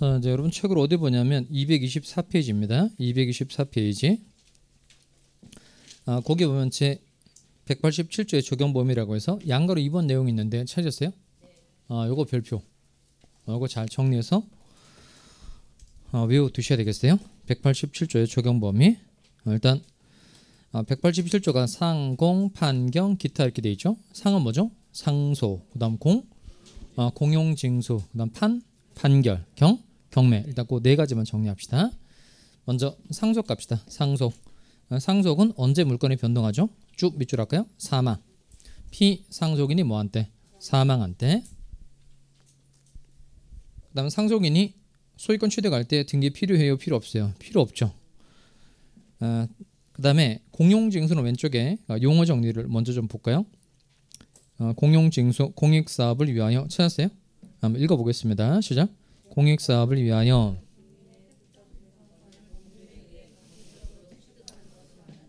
자, 이제 여러분 책을 어디 보냐면 224페이지입니다. 224페이지. 아, 거기 보면 제 187조의 적용 범위라고 해서 양가로 2번 내용이 있는데 찾았어요? 아, 요거 별표. 아, 요거 잘 정리해서 아, 외워 두셔야 되겠어요. 187조의 적용 범위. 아, 일단 아, 187조가 상공, 판경, 기타 이렇게 돼 있죠. 상은 뭐죠? 상소, 그다음 공, 아, 공용징수, 그다음 판, 판결, 경, 경매 일단 그 네 가지만 정리합시다. 먼저 상속 갑시다. 상속. 어, 상속은 언제 물건이 변동하죠? 쭉 밑줄 할까요? 사망. 피상속인이 뭐한 때? 사망한 때. 그 다음 상속인이 소유권 취득할 때 등기 필요해요? 필요 없어요? 필요 없죠. 아, 어, 그 다음에 공용징수는 왼쪽에 어, 용어 정리를 먼저 좀 볼까요? 아, 공용징수 공익사업을 위하여 찾았어요? 한번 읽어보겠습니다. 시작. 공익 사업을 위하여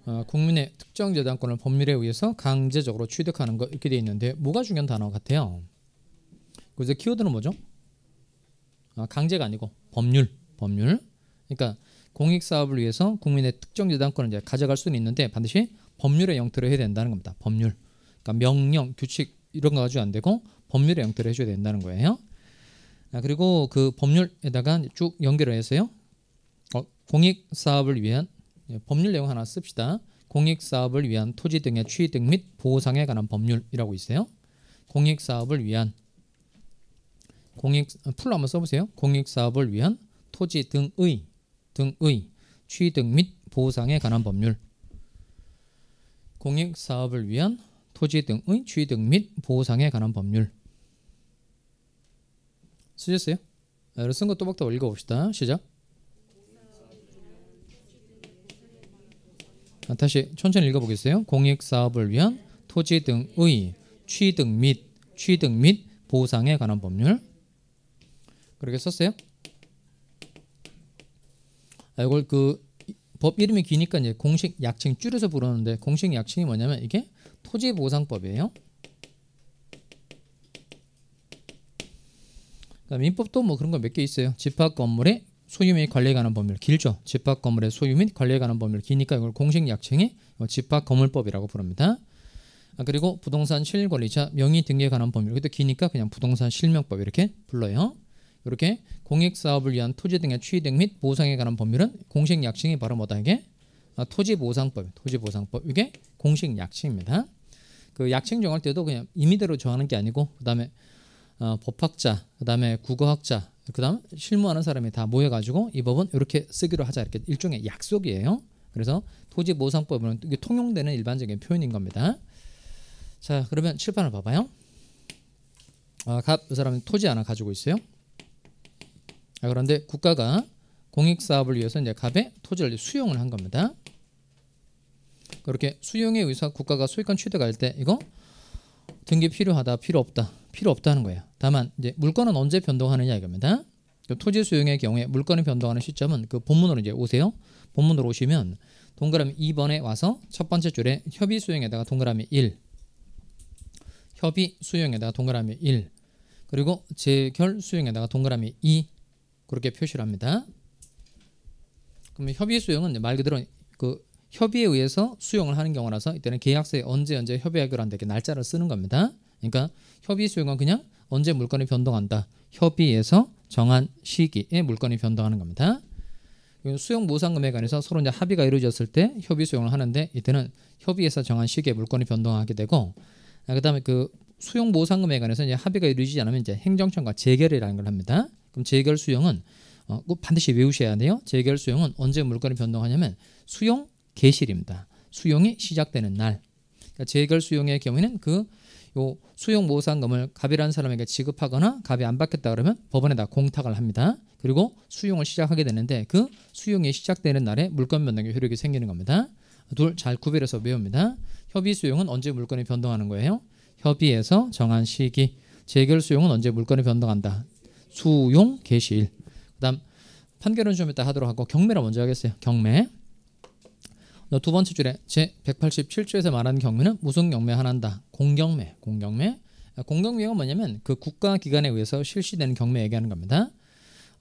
아, 국민의 특정 재단권을 법률에 의해서 강제적으로 취득하는 것 이렇게 되어 있는데 뭐가 중요한 단어 같아요? 그래서 키워드는 뭐죠? 아, 강제가 아니고 법률, 법률. 그러니까 공익 사업을 위해서 국민의 특정 재산권을 이제 가져갈 수는 있는데 반드시 법률의 형태로 해야 된다는 겁니다. 법률. 그러니까 명령, 규칙 이런 거 가지고 안 되고 법률의 형태로 해줘야 된다는 거예요. 아, 그리고 그 법률에다가 쭉 연결을 해서요. 어, 공익 사업을 위한 예, 법률 내용 하나 씁시다. 공익 사업을 위한 토지 등의 취득 및 보상에 관한 법률이라고 있어요. 공익 사업을 위한 공익 아, 풀로 한번 써보세요. 공익 사업을 위한 토지 등의 등의 취득 및 보상에 관한 법률. 공익 사업을 위한 토지 등의 취득 및 보상에 관한 법률. 쓰셨어요? 여러분 쓴거 또박또 읽어봅시다. 시작. 아, 다시 천천히 읽어보겠어요. 공익사업을 위한 토지 등의 취득 및 취득 및 보상에 관한 법률 그렇게 썼어요? 아, 이걸 그 법 이름이 기니까 이제 공식 약칭 줄여서 부르는데 공식 약칭이 뭐냐면 이게 토지보상법이에요. 민법도 뭐 그런 거 몇 개 있어요. 집합 건물의 소유 및 관리에 관한 법률 길죠. 집합 건물의 소유 및 관리에 관한 법률 기니까 이걸 공식 약칭이 뭐 집합 건물법이라고 부릅니다. 아, 그리고 부동산 실권리자 명의 등기에 관한 법률 이것도 기니까 그냥 부동산 실명법 이렇게 불러요. 이렇게 공익사업을 위한 토지 등의 취득 및 보상에 관한 법률은 공식 약칭이 바로 뭐다 이게 아, 토지보상법, 토지보상법 이게 공식 약칭입니다. 그 약칭 정할 때도 그냥 임의대로 정하는 게 아니고 그다음에 어, 법학자, 그다음에 국어학자, 그다음 실무하는 사람이 다 모여가지고 이 법은 이렇게 쓰기로 하자 이렇게 일종의 약속이에요. 그래서 토지 보상법은 이게 통용되는 일반적인 표현인 겁니다. 자, 그러면 칠판을 봐봐요. 아, 갑사람이 토지 하나 가지고 있어요. 아, 그런데 국가가 공익 사업을 위해서 이제 갑에 토지를 수용을 한 겁니다. 그렇게 수용에 의해서 국가가 소유권 취득할 때 이거 등기 필요하다, 필요 없다 필요 없다는 거예요. 다만 이제 물건은 언제 변동하느냐 이겁니다. 그 토지 수용의 경우에 물건이 변동하는 시점은 그 본문으로 이제 오세요. 본문으로 오시면 동그라미 2번에 와서 첫 번째 줄에 협의 수용에다가 동그라미 1 협의 수용에다가 동그라미 1 그리고 재결 수용에다가 동그라미 2 그렇게 표시를 합니다. 그러면 협의 수용은 말 그대로 그 협의에 의해서 수용을 하는 경우라서 이때는 계약서에 언제 언제 협의하기로 한다 이렇게 날짜를 쓰는 겁니다. 그러니까 협의 수요가 그냥 언제 물건이 변동한다. 협의에서 정한 시기에 물건이 변동하는 겁니다. 수용 보상 금에 관해서 서로 이제 합의가 이루어졌을 때 협의 수용을 하는데 이때는 협의에서 정한 시기에 물건이 변동하게 되고 아, 그다음에 그 수용 보상 금에 관해서 이제 합의가 이루어지지 않으면 이제 행정청과 재결이라는 걸 합니다. 그럼 재결 수용은 어, 꼭 그 반드시 외우셔야 돼요. 재결 수용은 언제 물건이 변동하냐면 수용 개시일입니다. 수용이 시작되는 날. 그러니까 재결 수용의 경우에는 그요 수용 모상금을 갑이라는 사람에게 지급하거나 갑이 안 받겠다 그러면 법원에다 공탁을 합니다. 그리고 수용을 시작하게 되는데 그 수용이 시작되는 날에 물건 변동의 효력이 생기는 겁니다. 둘 잘 구별해서 외웁니다. 협의 수용은 언제 물건이 변동하는 거예요? 협의에서 정한 시기. 재결 수용은 언제 물건이 변동한다. 수용 개시일. 그다음 판결은 좀 이따 하도록 하고 경매를 먼저 하겠어요. 경매. 두 번째 줄에 제 187조에서 말하는 경매는 무슨 경매 하나다 공경매, 공경매. 아, 공경매가 뭐냐면 그 국가 기관에 의해서 실시되는 경매 얘기하는 겁니다.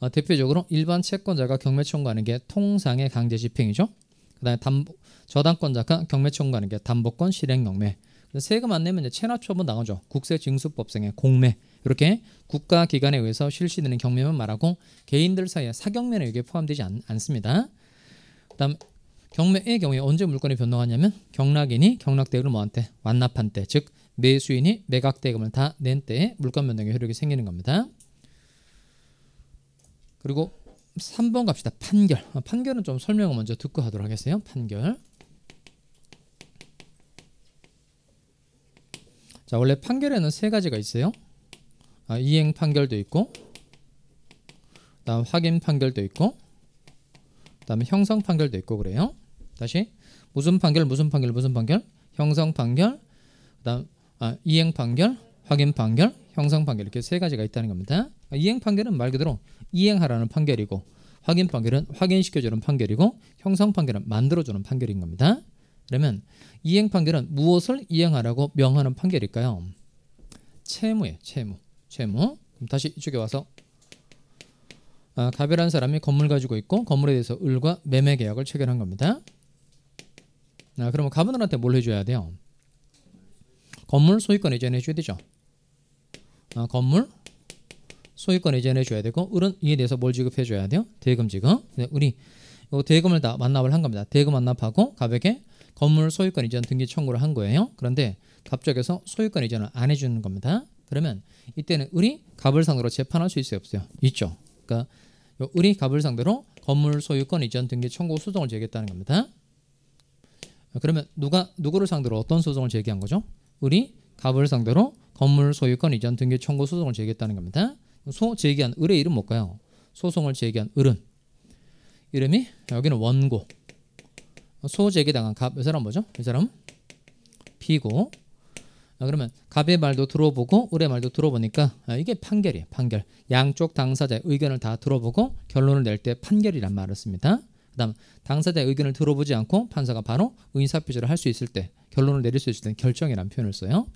어, 대표적으로 일반 채권자가 경매 청구하는 게 통상의 강제 집행이죠. 그다음에 담보, 저당권자가 경매 청구하는 게 담보권 실행 경매. 세금 안 내면 이제 체납처분 나오죠. 국세징수법상의 공매. 이렇게 국가 기관에 의해서 실시되는 경매만 말하고 개인들 사이의 사경매는 여기 포함되지 않, 않습니다. 그다음 경매의 경우에 언제 물건이 변동하냐면 경락인이 경락대금을 뭐한테 완납한 때, 즉 매수인이 매각대금을 다 낸 때에 물건 변동의 효력이 생기는 겁니다. 그리고 3번 갑시다. 판결. 아, 판결은 좀 설명을 먼저 듣고 하도록 하겠어요. 판결. 자, 원래 판결에는 세 가지가 있어요. 아, 이행 판결도 있고, 그 다음 확인 판결도 있고, 그다음에 형성 판결도 있고 그래요. 다시 무슨 판결, 무슨 판결, 무슨 판결, 형성 판결, 그다음 아, 이행 판결, 확인 판결, 형성 판결 이렇게 세 가지가 있다는 겁니다. 아, 이행 판결은 말 그대로 이행하라는 판결이고 확인 판결은 확인시켜주는 판결이고 형성 판결은 만들어주는 판결인 겁니다. 그러면 이행 판결은 무엇을 이행하라고 명하는 판결일까요? 채무예요. 채무. 채무. 그럼 다시 이쪽에 와서 아, 가베란 사람이 건물 가지고 있고 건물에 대해서 을과 매매 계약을 체결한 겁니다. 아, 그러면 가분들한테 뭘 해줘야 돼요? 건물 소유권 이전 해줘야 되죠. 아, 건물 소유권 이전해 줘야 되고 을은 이에 대해서 뭘 지급해 줘야 돼요? 대금 지급. 네, 우리 이 대금을 다 만납을 한 겁니다. 대금 만납하고 가백에 건물 소유권 이전 등기 청구를 한 거예요. 그런데 갑적에서 소유권 이전을 안 해주는 겁니다. 그러면 이때는 을이 갑을 상으로 재판할 수 있어요? 없어요? 있죠. 그러니까 우리 갑을 상대로 건물 소유권 이전 등기 청구 소송을 제기했다는 겁니다. 그러면 누가 누구를 상대로 어떤 소송을 제기한 거죠? 우리 갑을 상대로 건물 소유권 이전 등기 청구 소송을 제기했다는 겁니다. 소 제기한 을의 이름 뭘까요? 소송을 제기한 을은 이름이 여기는 원고 소 제기당한 갑 이 사람 뭐죠? 이 사람 피고 아, 그러면 갑의 말도 들어보고 을의 말도 들어보니까 아, 이게 판결이에요. 판결. 양쪽 당사자의 의견을 다 들어보고 결론을 낼 때 판결이란 말을 씁니다. 그다음 당사자의 의견을 들어보지 않고 판사가 바로 의사표시를 할 수 있을 때 결론을 내릴 수 있을 때는 결정이란 표현을 써요.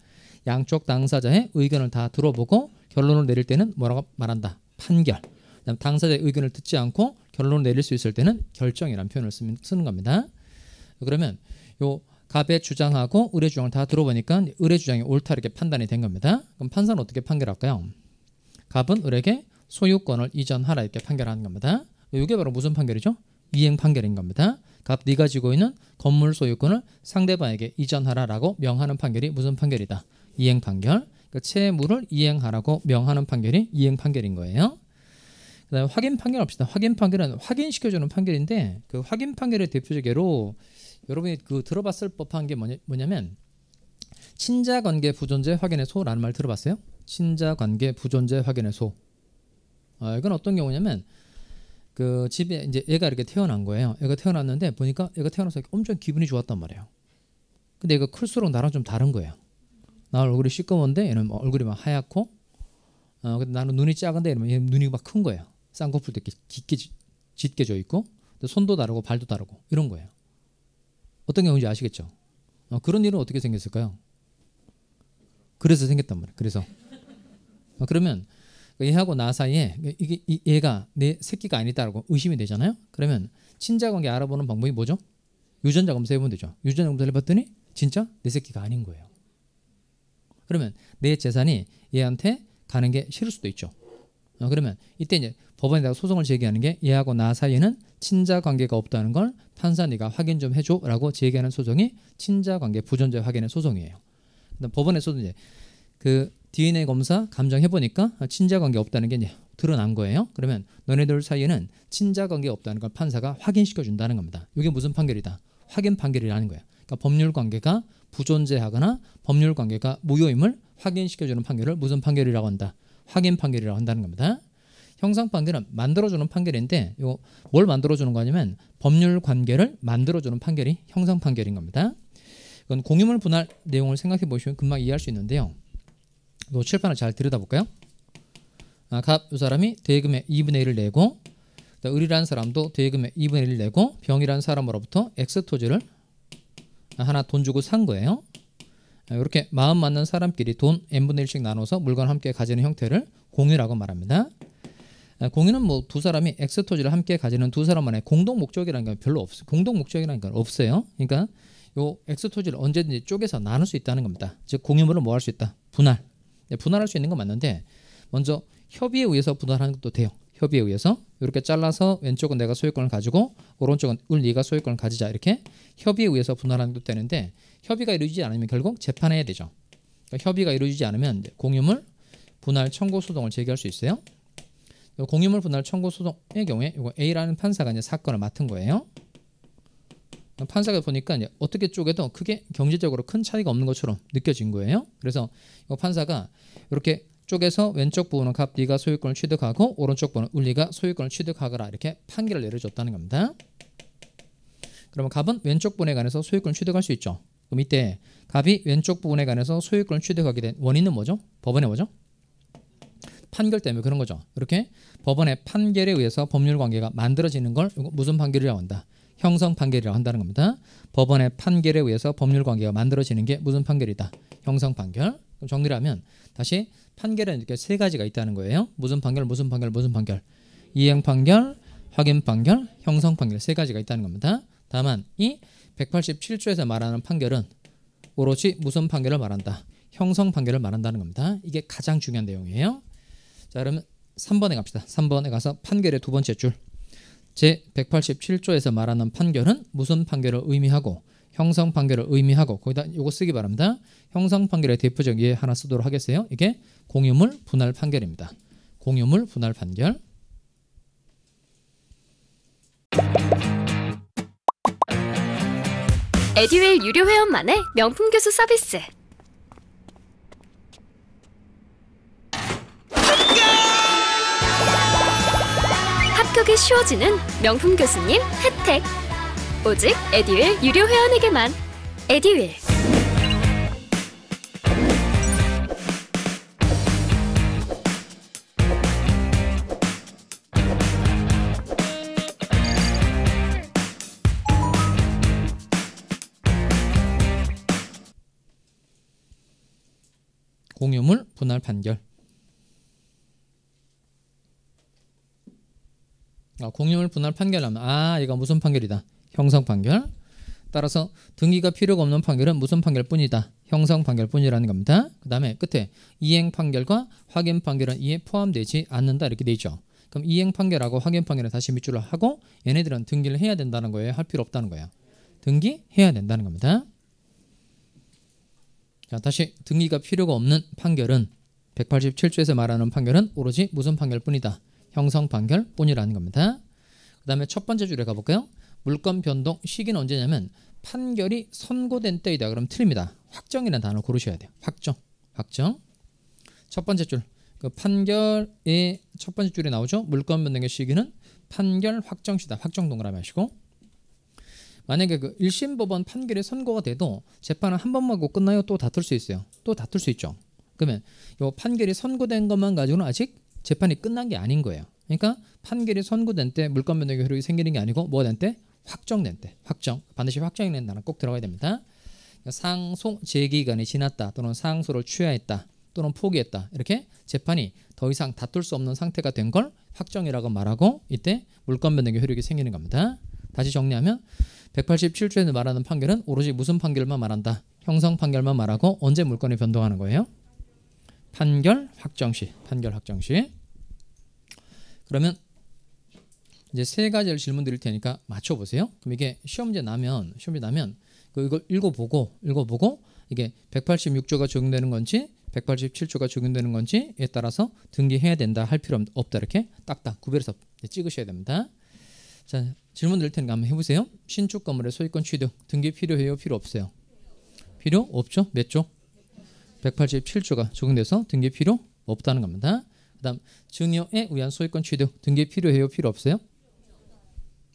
양쪽 당사자의 의견을 다 들어보고 결론을 내릴 때는 뭐라고 말한다. 판결. 그다음 당사자의 의견을 듣지 않고 결론을 내릴 수 있을 때는 결정이란 표현을 쓰는 겁니다. 그러면 요 갑의 주장하고 을의 주장을 다 들어보니까 을의 주장이 옳다 이렇게 판단이 된 겁니다. 그럼 판사는 어떻게 판결할까요? 갑은 을에게 소유권을 이전하라 이렇게 판결하는 겁니다. 이게 바로 무슨 판결이죠? 이행 판결인 겁니다. 갑 네가 지고 있는 건물 소유권을 상대방에게 이전하라라고 명하는 판결이 무슨 판결이다? 이행 판결. 그 채무를 이행하라고 명하는 판결이 이행 판결인 거예요. 그다음에 확인 판결 합시다. 확인 판결은 확인시켜주는 판결인데 그 확인 판결의 대표적 예로 여러분이 그 들어봤을 법한 게 뭐냐, 뭐냐면 친자 관계 부존재 확인의 소라는 말 들어봤어요? 친자 관계 부존재 확인의 소. 아, 이건 어떤 경우냐면 그 집에 이제 애가 이렇게 태어난 거예요. 애가 태어났는데 보니까 애가 태어나서 엄청 기분이 좋았단 말이에요. 근데 애가 클수록 나랑 좀 다른 거예요. 나 얼굴이 시꺼먼데 얘는 뭐 얼굴이 막 하얗고 어, 근데 나는 눈이 작은데 얘는 눈이 막 큰 거예요. 쌍꺼풀도 이렇게 깊게 짙게 져 있고 손도 다르고 발도 다르고 이런 거예요. 어떤 경우인지 아시겠죠? 어, 그런 일은 어떻게 생겼을까요? 그래서 생겼단 말이에요. 그래서 어, 그러면 얘하고 나 사이에 이게 얘가 내 새끼가 아니다라고 의심이 되잖아요. 그러면 친자 관계 알아보는 방법이 뭐죠? 유전자 검사해 보면 되죠. 유전자 검사를 봤더니 진짜 내 새끼가 아닌 거예요. 그러면 내 재산이 얘한테 가는 게 싫을 수도 있죠. 어, 그러면 이때 이제 법원에다가 소송을 제기하는 게 얘하고 나 사이에는 친자 관계가 없다는 걸 판사니가 확인 좀 해줘라고 제기하는 소송이 친자 관계 부존재 확인의 소송이에요. 법원에서도 이제 그 DNA 검사 감정해 보니까 친자 관계 없다는 게 이제 드러난 거예요. 그러면 너네들 사이에는 친자 관계 없다는 걸 판사가 확인시켜 준다는 겁니다. 이게 무슨 판결이다? 확인 판결이라는 거예요. 그러니까 법률 관계가 부존재하거나 법률 관계가 무효임을 확인시켜 주는 판결을 무슨 판결이라고 한다? 확인 판결이라고 한다는 겁니다. 형상 판결은 만들어주는 판결인데 이거 뭘 만들어주는 거냐면 법률 관계를 만들어주는 판결이 형상 판결인 겁니다. 이건 공유물 분할 내용을 생각해 보시면 금방 이해할 수 있는데요. 이 칠판을 잘 들여다볼까요? 아, 갑이 사람이 대금의 2분의 1을 내고 을이라는 사람도 대금의 2분의 1을 내고 병이라는 사람으로부터 엑 토지를 하나 돈 주고 산 거예요. 이렇게 마음 맞는 사람끼리 돈 n분의 1씩 나눠서 물건 을 함께 가지는 형태를 공유라고 말합니다. 아, 공유는 뭐 두 사람이 x 토지를 함께 가지는 두 사람만의 공동 목적이라는 건 별로 없어요. 공동 목적이라는 건 없어요. 그러니까 요 x 토지를 언제든지 쪼개서 나눌 수 있다는 겁니다. 즉 공유물을 뭐할 수 있다? 분할. 네, 분할할 수 있는 건 맞는데 먼저 협의에 의해서 분할하는 것도 돼요. 협의에 의해서 이렇게 잘라서 왼쪽은 내가 소유권을 가지고 오른쪽은 을 네가 소유권을 가지자 이렇게 협의에 의해서 분할하는 것도 되는데 협의가 이루어지지 않으면 결국 재판해야 되죠. 그러니까 협의가 이루어지지 않으면 공유물 분할 청구 소송을 제기할 수 있어요. 공유물 분할 청구 소송의 경우에 이거 A라는 판사가 이제 사건을 맡은 거예요. 판사가 보니까 어떻게 쪼개도 크게 경제적으로 큰 차이가 없는 것처럼 느껴진 거예요. 그래서 이 판사가 이렇게 쪼개서 왼쪽 부분은 갑 D가 소유권을 취득하고 오른쪽 부분은 울리가 소유권을 취득하거라 이렇게 판결을 내려줬다는 겁니다. 그러면 갑은 왼쪽 분에 관해서 소유권을 취득할 수 있죠. 그럼 이때 갑이 왼쪽 부분에 관해서 소유권을 취득하게 된 원인은 뭐죠? 법원의 뭐죠? 판결 때문에 그런 거죠. 이렇게 법원의 판결에 의해서 법률 관계가 만들어지는 걸 무슨 판결이라고 한다? 형성 판결이라고 한다는 겁니다. 법원의 판결에 의해서 법률 관계가 만들어지는 게 무슨 판결이다? 형성 판결. 그럼 정리를 하면 다시 판결에는 이렇게 세 가지가 있다는 거예요. 무슨 판결, 무슨 판결, 무슨 판결. 이행 판결, 확인 판결, 형성 판결 세 가지가 있다는 겁니다. 다만 이 187조에서 말하는 판결은 오롯이 무슨 판결을 말한다. 형성 판결을 말한다는 겁니다. 이게 가장 중요한 내용이에요. 자, 그러면 3번에 갑시다. 3번에 가서 판결의 두 번째 줄. 제 187조에서 말하는 판결은 무슨 판결을 의미하고 형성 판결을 의미하고 거기다 요거 쓰기 바랍니다. 형성 판결의 대표적 예 하나 쓰도록 하겠어요. 이게 공유물 분할 판결입니다. 공유물 분할 판결. 에듀웰 유료 회원만의 명품 교수 서비스. 합격이 쉬워지는 명품 교수님 혜택. 오직 에듀윌 유료 회원에게만. 에듀윌. 공유물 분할 판결 아, 공유물 분할 판결하면 아 이거 무슨 판결이다 형성 판결 따라서 등기가 필요가 없는 판결은 무슨 판결뿐이다 형성 판결뿐이라는 겁니다 그 다음에 끝에 이행 판결과 확인 판결은 이에 포함되지 않는다 이렇게 되죠 그럼 이행 판결하고 확인 판결을 다시 밑줄로 하고 얘네들은 등기를 해야 된다는 거예요 할 필요 없다는 거예요 등기해야 된다는 겁니다 자, 다시 등기가 필요가 없는 판결은 187조에서 말하는 판결은 오로지 무슨 판결뿐이다. 형성 판결뿐이라는 겁니다. 그 다음에 첫 번째 줄에 가볼까요? 물권 변동 시기는 언제냐면 판결이 선고된 때이다. 그럼 틀립니다. 확정이라는 단어 고르셔야 돼요. 확정, 확정. 첫 번째 줄. 그 판결의 첫 번째 줄에 나오죠. 물권 변동의 시기는 판결 확정 시다. 확정 동그라미 하시고 만약에 그 1심 법원 판결이 선고가 돼도 재판은 한 번만 고 끝나요. 또 다툴 수 있어요. 또 다툴 수 있죠. 그러면 요 판결이 선고된 것만 가지고는 아직 재판이 끝난 게 아닌 거예요. 그러니까 판결이 선고된 때 물권 변동의 효력이 생기는 게 아니고 뭐가 된 때? 확정된 때. 확정. 반드시 확정이 된다는꼭 들어가야 됩니다. 상소 제기간이 지났다 또는 상소를 취하했다 또는 포기했다 이렇게 재판이 더 이상 다툴 수 없는 상태가 된 걸 확정이라고 말하고 이때 물권 변동의 효력이 생기는 겁니다. 다시 정리하면 187조에서 말하는 판결은 오로지 무슨 판결만 말한다. 형성 판결만 말하고 언제 물건이 변동하는 거예요? 판결 확정 시. 판결 확정 시. 그러면 이제 세 가지를 질문 드릴 테니까 맞춰 보세요. 그럼 이게 시험제 나면 시험제 나면 그 이걸 읽어 보고 읽어 보고 이게 186조가 적용되는 건지 187조가 적용되는 건지에 따라서 등기해야 된다 할 필요 없다 이렇게 딱딱 구별해서 찍으셔야 됩니다. 자, 질문 드릴 테니까 한번 해보세요. 신축 건물의 소유권 취득 등기 필요해요? 필요 없어요? 필요 없죠. 몇 조? 187조가 적용돼서 등기 필요 없다는 겁니다. 그다음 증여에 의한 소유권 취득 등기 필요해요? 필요 없어요?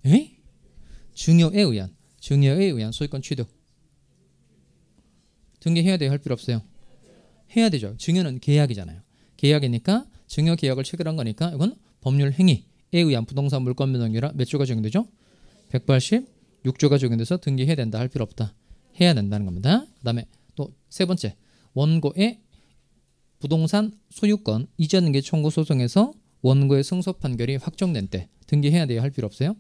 에? 증여에 의한 증여에 의한 소유권 취득 등기해야 돼요? 할 필요 없어요? 해야 되죠. 증여는 계약이잖아요. 계약이니까 증여 계약을 체결한 거니까 이건 법률 행위 에 의한 부동산 물권 변동률은 몇 조가 적용되죠? 186조가 적용돼서 등기해야 된다 할 필요 없다. 해야 된다는 겁니다. 그 다음에 또 세 번째 원고의 부동산 소유권 이전계 청구 소송에서 원고의 승소 판결이 확정된 때 등기해야 돼요 할 필요 없어요?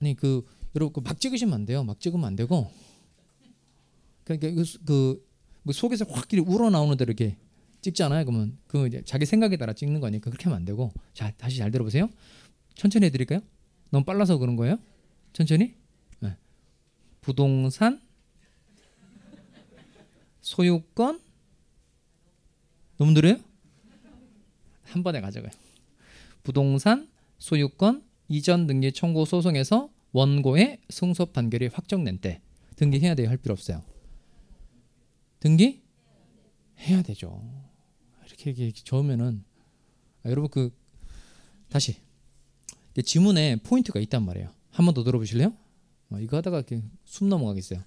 아니 그 여러분 그막 찍으시면 안 돼요. 막 찍으면 안 되고 그러니까 그, 그, 그 속에서 확 이렇게 우러나오는 대로 이렇게 찍잖아요. 그러면 그 이제 자기 생각에 따라 찍는 거니까 그렇게 하면 안 되고 자 다시 잘 들어보세요. 천천히 해드릴까요? 너무 빨라서 그런 거예요? 천천히? 네. 부동산 소유권 너무 느려요? 한 번에 가져가요. 부동산 소유권 이전 등기 청구 소송에서 원고의 승소 판결이 확정된 때 등기해야 돼요. 할 필요 없어요. 등기 해야 되죠. 이렇게 이렇게, 저으면은 아, 여러분 그 다시 지문에 포인트가 있단 말이에요. 한 번 더 들어보실래요? 아, 이거 하다가 이렇게 숨 넘어가겠어요.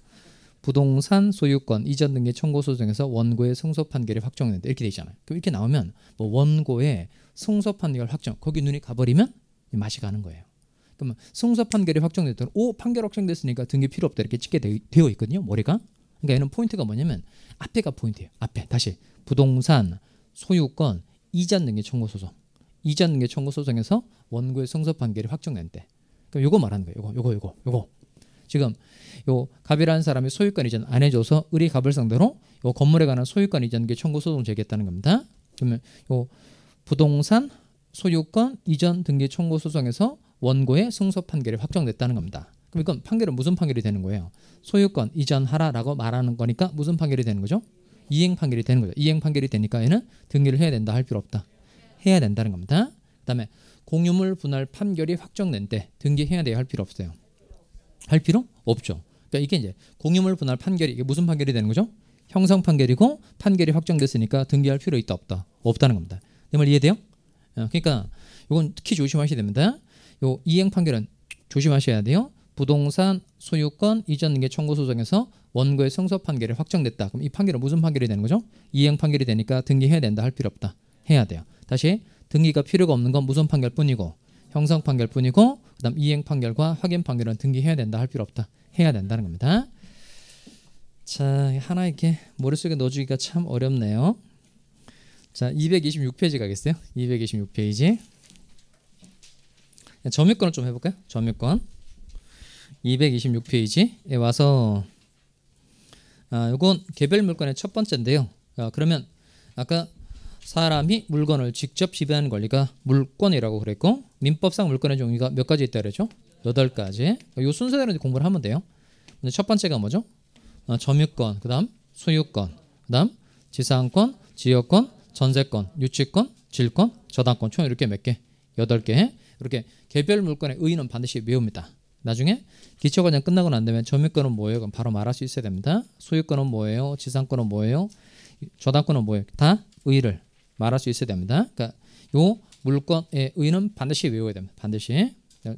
부동산 소유권 이전 등의 청구 소송에서 원고의 승소 판결이 확정됐는데 이렇게 돼 있잖아요. 그럼 이렇게 나오면 뭐 원고의 승소 판결 확정 거기 눈이 가버리면 맛이 가는 거예요. 그러면 승소 판결이 확정됐던오 판결 확정됐으니까 등기 필요 없다 이렇게 찍게 되, 어 있거든요. 머리가 그러니까 얘는 포인트가 뭐냐면 앞에가 포인트예요. 앞에 다시 부동산 소유권 이전 등계 청구 소송, 이전 등계 청구 소송에서 원고의 승소 판결이 확정된 때. 그럼 요거 말하는 거예요. 이거이거이거이거 지금 요 갑이라는 사람이 소유권 이전 안 해줘서 을이 갑을 상대로 요 건물에 관한 소유권 이전계 등 청구 소송 제기했다는 겁니다. 그러면 요 부동산 소유권 이전 등기 청구 소송에서 원고의 승소 판결이 확정됐다는 겁니다. 그럼 이건 판결은 무슨 판결이 되는 거예요? 소유권 이전하라라고 말하는 거니까 무슨 판결이 되는 거죠? 이행 판결이 되는 거죠. 이행 판결이 되니까 얘는 등기를 해야 된다 할 필요 없다. 해야 된다는 겁니다. 그다음에 공유물 분할 판결이 확정된 때 등기해야 돼요 할 필요 없어요. 할 필요 없죠. 그러니까 이게 이제 공유물 분할 판결이 이게 무슨 판결이 되는 거죠? 형성 판결이고 판결이 확정됐으니까 등기할 필요 있다 없다 없다는 겁니다. 내말 네, 이해돼요? 어, 그러니까 이건 특히 조심하셔야 됩니다. 이 이행 판결은 조심하셔야 돼요. 부동산 소유권 이전 등기 청구 소송에서 원고의 승소 판결이 확정됐다. 그럼 이 판결은 무슨 판결이 되는 거죠? 이행 판결이 되니까 등기해야 된다 할 필요 없다. 해야 돼요. 다시 등기가 필요가 없는 건 무슨 판결뿐이고 형성 판결뿐이고 그다음 이행 판결과 확인 판결은 등기해야 된다 할 필요 없다. 해야 된다는 겁니다. 자, 하나 이렇게 머릿속에 넣어주기가 참 어렵네요. 자, 226페이지 가겠어요? 226페이지. 점유권을 좀 해볼까요? 점유권. 226페이지에 와서 아, 이건 개별 물건의 첫 번째인데요. 아, 그러면 아까 사람이 물건을 직접 지배하는 권리가 물권이라고 그랬고 민법상 물건의 종류가 몇 가지 있다 그랬죠? 여덟 가지. 요 순서대로 공부를 하면 돼요. 근데 첫 번째가 뭐죠? 아, 점유권, 그다음 소유권, 그다음 지상권, 지역권, 전세권, 유치권, 질권, 저당권 총 이렇게 몇 개? 여덟 개. 이렇게 개별 물건의 의의는 반드시 외웁니다. 나중에 기초과정 끝나고 난 다음에 점유권은 뭐예요? 그럼 바로 말할 수 있어야 됩니다. 소유권은 뭐예요? 지상권은 뭐예요? 저당권은 뭐예요? 다 의를 의 말할 수 있어야 됩니다. 그러니까 요 물건의 의는 의 반드시 외워야 됩니다. 반드시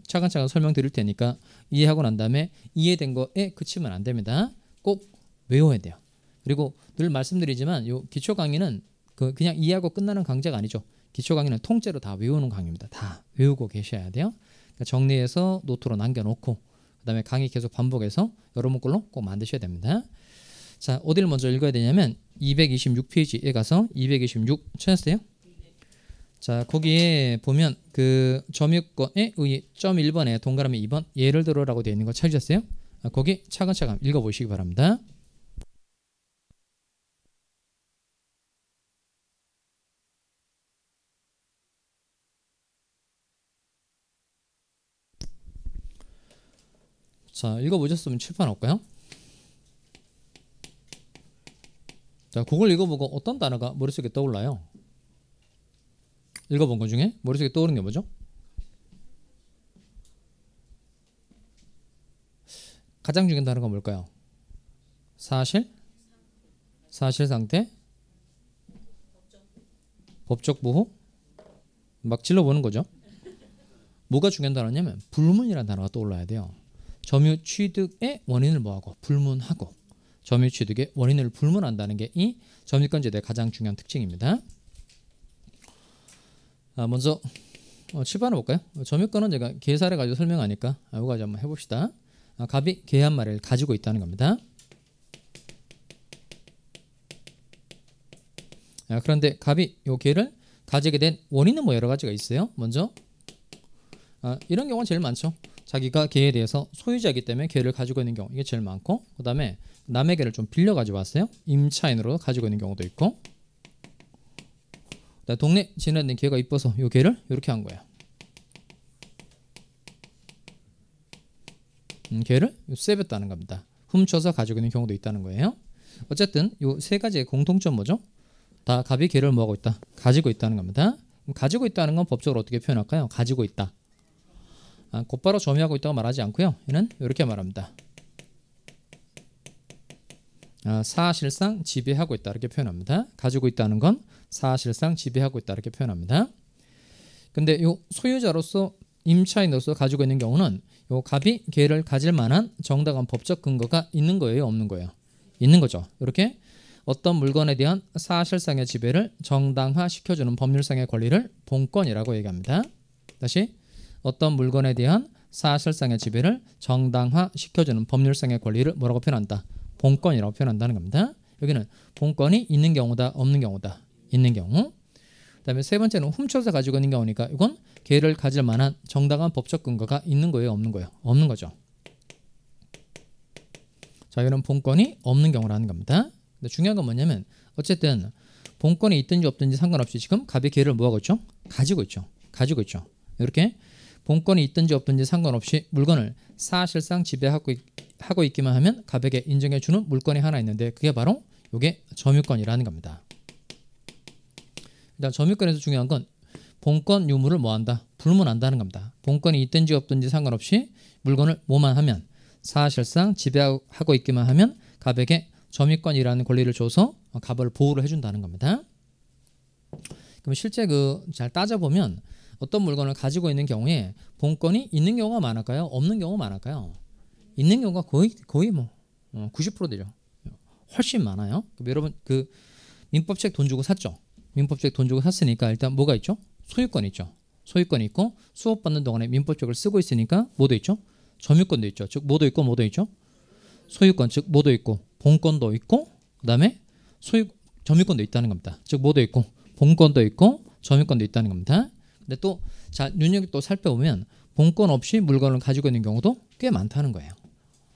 차근차근 설명드릴 테니까 이해하고 난 다음에 이해된 거에 그치면 안 됩니다. 꼭 외워야 돼요. 그리고 늘 말씀드리지만 요 기초 강의는 그 그냥 이해하고 끝나는 강좌가 아니죠. 기초 강의는 통째로 다 외우는 강의입니다. 다 외우고 계셔야 돼요. 그러니까 정리해서 노트로 남겨놓고 그 다음에 강의 계속 반복해서 여러 문걸로 꼭 만드셔야 됩니다. 자, 어디를 먼저 읽어야 되냐면 226페이지에 가서 226 찾았어요? 자, 거기에 보면 그 점유권에 의해 점 1번에 동그라미 2번 예를 들어라고 되어 있는 거 찾으셨어요? 아, 거기 차근차근 읽어보시기 바랍니다. 자, 읽어보셨으면 칠판 올까요? 자, 그걸 읽어보고 어떤 단어가 머릿속에 떠올라요? 읽어본 것 중에 머릿속에 떠오르는 게 뭐죠? 가장 중요한 단어가 뭘까요? 사실? 사실 상태? 법적 보호? 막 질러보는 거죠. 뭐가 중요한 단어냐면 불문이라는 단어가 떠올라야 돼요. 점유 취득의 원인을 뭐하고 불문하고 점유 취득의 원인을 불문한다는 게 이 점유권제도의 가장 중요한 특징입니다. 아, 먼저 어, 7번을 볼까요? 점유권은 제가 계사를 가지고 설명하니까 이거 가지 한번 해봅시다. 아, 갑이 개한 말을 가지고 있다는 겁니다. 아, 그런데 갑이 요 개를 가지게 된 원인은 뭐 여러 가지가 있어요. 먼저 아, 이런 경우가 제일 많죠. 자기가 개에 대해서 소유자이기 때문에 개를 가지고 있는 경우 이게 제일 많고 그 다음에 남의 개를 좀 빌려 가지고 왔어요 임차인으로 가지고 있는 경우도 있고 동네 지나는 개가 이뻐서 요 개를 이렇게 한 거야 음, 개를 세볐다는 겁니다 훔쳐서 가지고 있는 경우도 있다는 거예요 어쨌든 요세 가지의 공통점 뭐죠? 다 갑이 개를 뭐하고 있다? 가지고 있다는 겁니다 가지고 있다는 건 법적으로 어떻게 표현할까요? 가지고 있다 아, 곧바로 점유하고 있다고 말하지 않고요. 얘는 이렇게 말합니다. 아, 사실상 지배하고 있다 이렇게 표현합니다. 가지고 있다는 건 사실상 지배하고 있다 이렇게 표현합니다. 근데 요 소유자로서 임차인으로서 가지고 있는 경우는 요 갑이 개를 가질 만한 정당한 법적 근거가 있는 거예요, 없는 거예요? 있는 거죠. 이렇게 어떤 물건에 대한 사실상의 지배를 정당화시켜주는 법률상의 권리를 본권이라고 얘기합니다. 다시 어떤 물건에 대한 사실상의 지배를 정당화시켜주는 법률상의 권리를 뭐라고 표현한다? 본권이라고 표현한다는 겁니다. 여기는 본권이 있는 경우다, 없는 경우다. 있는 경우. 그다음에 세 번째는 훔쳐서 가지고 있는 경우니까 이건 개를 가질 만한 정당한 법적 근거가 있는 거예요, 없는 거예요? 없는 거죠. 자, 이런 본권이 없는 경우라는 겁니다. 근데 중요한 건 뭐냐면 어쨌든 본권이 있든지 없든지 상관없이 지금 갑의 개를 뭐하고 있죠? 가지고 있죠. 가지고 있죠. 이렇게 본권이 있든지 없든지 상관없이 물건을 사실상 지배하고 있, 하고 있기만 하면 가볍게 인정해주는 물건이 하나 있는데 그게 바로 이게 점유권이라는 겁니다. 일단 점유권에서 중요한 건 본권 유무를 뭐한다? 불문한다는 겁니다. 본권이 있든지 없든지 상관없이 물건을 뭐만 하면 사실상 지배하고 있기만 하면 갑에 점유권이라는 권리를 줘서 갑을 어, 보호를 해준다는 겁니다. 그럼 실제 그 잘 따져보면 어떤 물건을 가지고 있는 경우에 본권이 있는 경우가 많을까요? 없는 경우가 많을까요? 있는 경우가 거의 거의 뭐 90% 되죠. 어, 훨씬 많아요. 여러분 그 민법책 돈 주고 샀죠. 민법책 돈 주고 샀으니까 일단 뭐가 있죠? 소유권 있죠. 소유권 있고 수업 받는 동안에 민법책을 쓰고 있으니까 뭐도 있죠? 점유권도 있죠. 즉 뭐도 있고 뭐도 있죠? 소유권 즉 뭐도 있고 본권도 있고 그다음에 소유 점유권도 있다는 겁니다. 즉 뭐도 있고 본권도 있고 점유권도 있다는 겁니다. 근데 또 자 눈여겨 또 살펴보면 본권 없이 물건을 가지고 있는 경우도 꽤 많다는 거예요.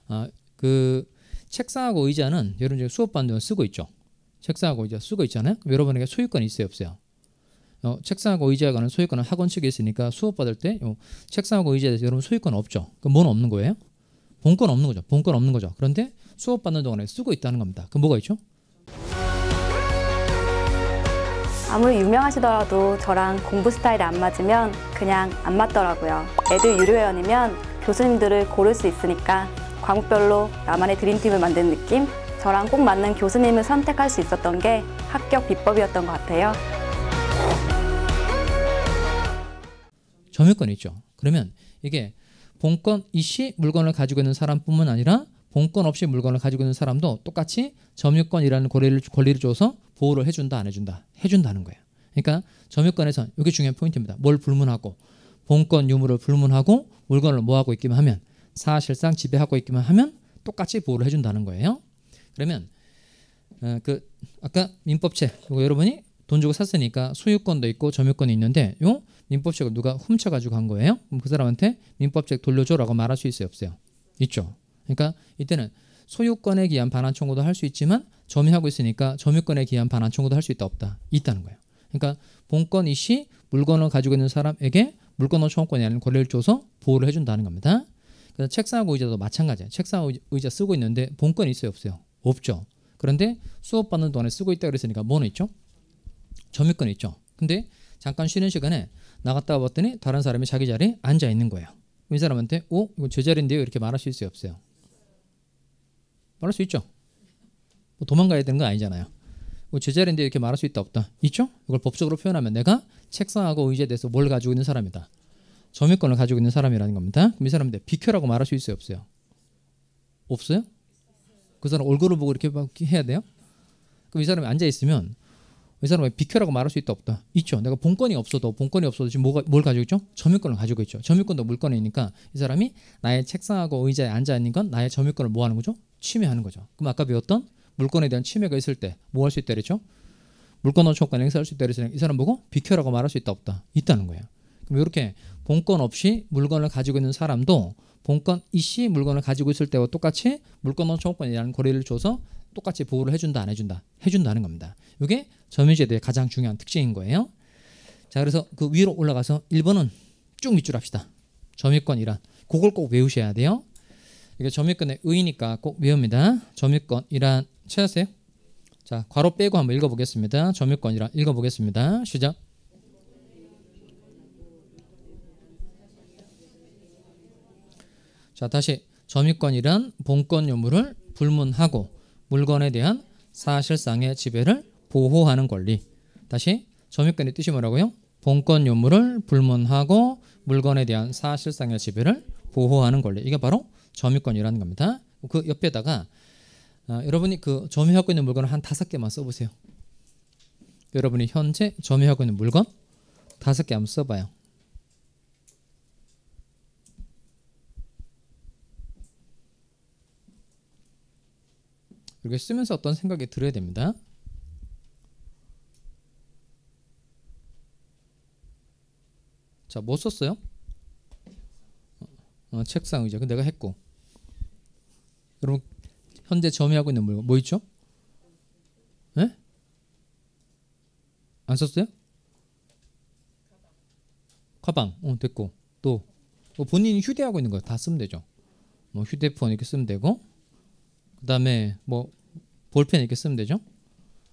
아, 그 책상하고 의자는 여러분 지금 수업 받는 쓰고 있죠. 책상하고 의자 쓰고 있잖아요. 여러분에게 소유권이 있어요, 없어요? 어, 책상하고 의자가는 소유권은 학원 측에 있으니까 수업 받을 때 요, 책상하고 의자에 대해서 여러분 소유권 없죠. 그럼 뭔 없는 거예요? 본권 없는 거죠. 본권 없는 거죠. 그런데 수업 받는 동안에 쓰고 있다는 겁니다. 그 뭐가 있죠? 아무리 유명하시더라도 저랑 공부 스타일이 안 맞으면 그냥 안 맞더라고요. 애들 유료 회원이면 교수님들을 고를 수 있으니까 과목별로 나만의 드림팀을 만든 느낌? 저랑 꼭 맞는 교수님을 선택할 수 있었던 게 합격 비법이었던 것 같아요. 점유권 있죠. 그러면 이게 본권 이시 물건을 가지고 있는 사람뿐만 아니라 본권 없이 물건을 가지고 있는 사람도 똑같이 점유권이라는 권리를, 줘서 보호를 해준다 안 해준다 해준다는 거예요. 그러니까 점유권에선 이게 중요한 포인트입니다. 뭘 불문하고 본권 유무를 불문하고 물건을 뭐하고 있기만 하면 사실상 지배하고 있기만 하면 똑같이 보호를 해준다는 거예요. 그러면 어, 그 아까 민법책 이거 여러분이 돈 주고 샀으니까 소유권도 있고 점유권이 있는데 요 민법책을 누가 훔쳐가지고 간 거예요? 그럼 그 사람한테 민법책 돌려줘라고 말할 수 있어요? 없어요? 있죠. 그러니까 이때는 소유권에 기한 반환 청구도 할 수 있지만 점유하고 있으니까 점유권에 기한 반환 청구도 할 수 있다 없다 있다는 거예요. 그러니까 본권 이시 물건을 가지고 있는 사람에게 물건으로 청구권이 아닌 권리를 줘서 보호를 해준다는 겁니다. 그래서 책상하고 의자도 마찬가지예요. 책상 의자 쓰고 있는데 본권이 있어요 없어요? 없죠. 그런데 수업 받는 동안에 쓰고 있다 그랬으니까 뭐는 있죠? 점유권 있죠. 근데 잠깐 쉬는 시간에 나갔다 왔더니 다른 사람이 자기 자리에 앉아 있는 거예요. 이 사람한테 오 어? 이거 제 자리인데요 이렇게 말할 수 있어요 없어요? 말할 수 있죠. 뭐 도망가야 되는 거 아니잖아요. 뭐 제자리인데 이렇게 말할 수 있다 없다. 있죠? 이걸 법적으로 표현하면 내가 책상하고 의자에 대해서 뭘 가지고 있는 사람이다. 점유권을 가지고 있는 사람이라는 겁니다. 그럼 이 사람한테 비켜라고 말할 수 있어요, 없어요? 없어요? 그 사람 얼굴을 보고 이렇게 해야 돼요? 그럼 이 사람이 앉아 있으면 이 사람은 비켜라고 말할 수 있다 없다 있죠 내가 본권이 없어도 본권이 없어도 지금 뭐가, 뭘 가지고 있죠 점유권을 가지고 있죠 점유권도 물건이니까 이 사람이 나의 책상하고 의자에 앉아 있는 건 나의 점유권을 뭐 하는 거죠 침해하는 거죠 그럼 아까 배웠던 물건에 대한 침해가 있을 때 뭐 할 수 있다 그랬죠 물권 원초권 행사할 수 있다 그랬을 때이 사람 보고 비켜라고 말할 수 있다 없다 있다는 거예요 그럼 이렇게 본권 없이 물건을 가지고 있는 사람도 본권 이씨 물건을 가지고 있을 때와 똑같이 물권 원초권이라는 거리를 줘서 똑같이 보호를 해준다 안 해준다 해준다는 겁니다. 이게 점유제도의 가장 중요한 특징인 거예요. 자 그래서 그 위로 올라가서 1번은 쭉 밑줄 합시다. 점유권이란 그걸 꼭 외우셔야 돼요. 이게 점유권의 의니까 꼭 외웁니다. 점유권이란 찾았어요? 자 괄호 빼고 한번 읽어보겠습니다. 점유권이란 읽어보겠습니다. 시작. 자 다시 점유권이란 본권 요물을 불문하고 물건에 대한 사실상의 지배를 보호하는 권리. 다시 점유권의 뜻이 뭐라고요? 본권 요물을 불문하고 물건에 대한 사실상의 지배를 보호하는 권리. 이게 바로 점유권이라는 겁니다. 그 옆에다가 아, 여러분이 그 점유하고 있는 물건을 한 다섯 개만 써보세요. 여러분이 현재 점유하고 있는 물건 다섯 개 한번 써봐요. 그렇게 쓰면서 어떤 생각이 들어야 됩니다. 자, 뭐 썼어요? 어, 어 책상 의자. 그 내가 했고. 여러분 현재 점유하고 있는 물건 뭐, 뭐 있죠? 예? 안 썼어요? 가방. 어, 됐고. 또뭐 본인이 휴대하고 있는 거 다 쓰면 되죠. 뭐 휴대폰 이렇게 쓰면 되고. 그다음에 뭐 볼펜 이렇게 쓰면 되죠.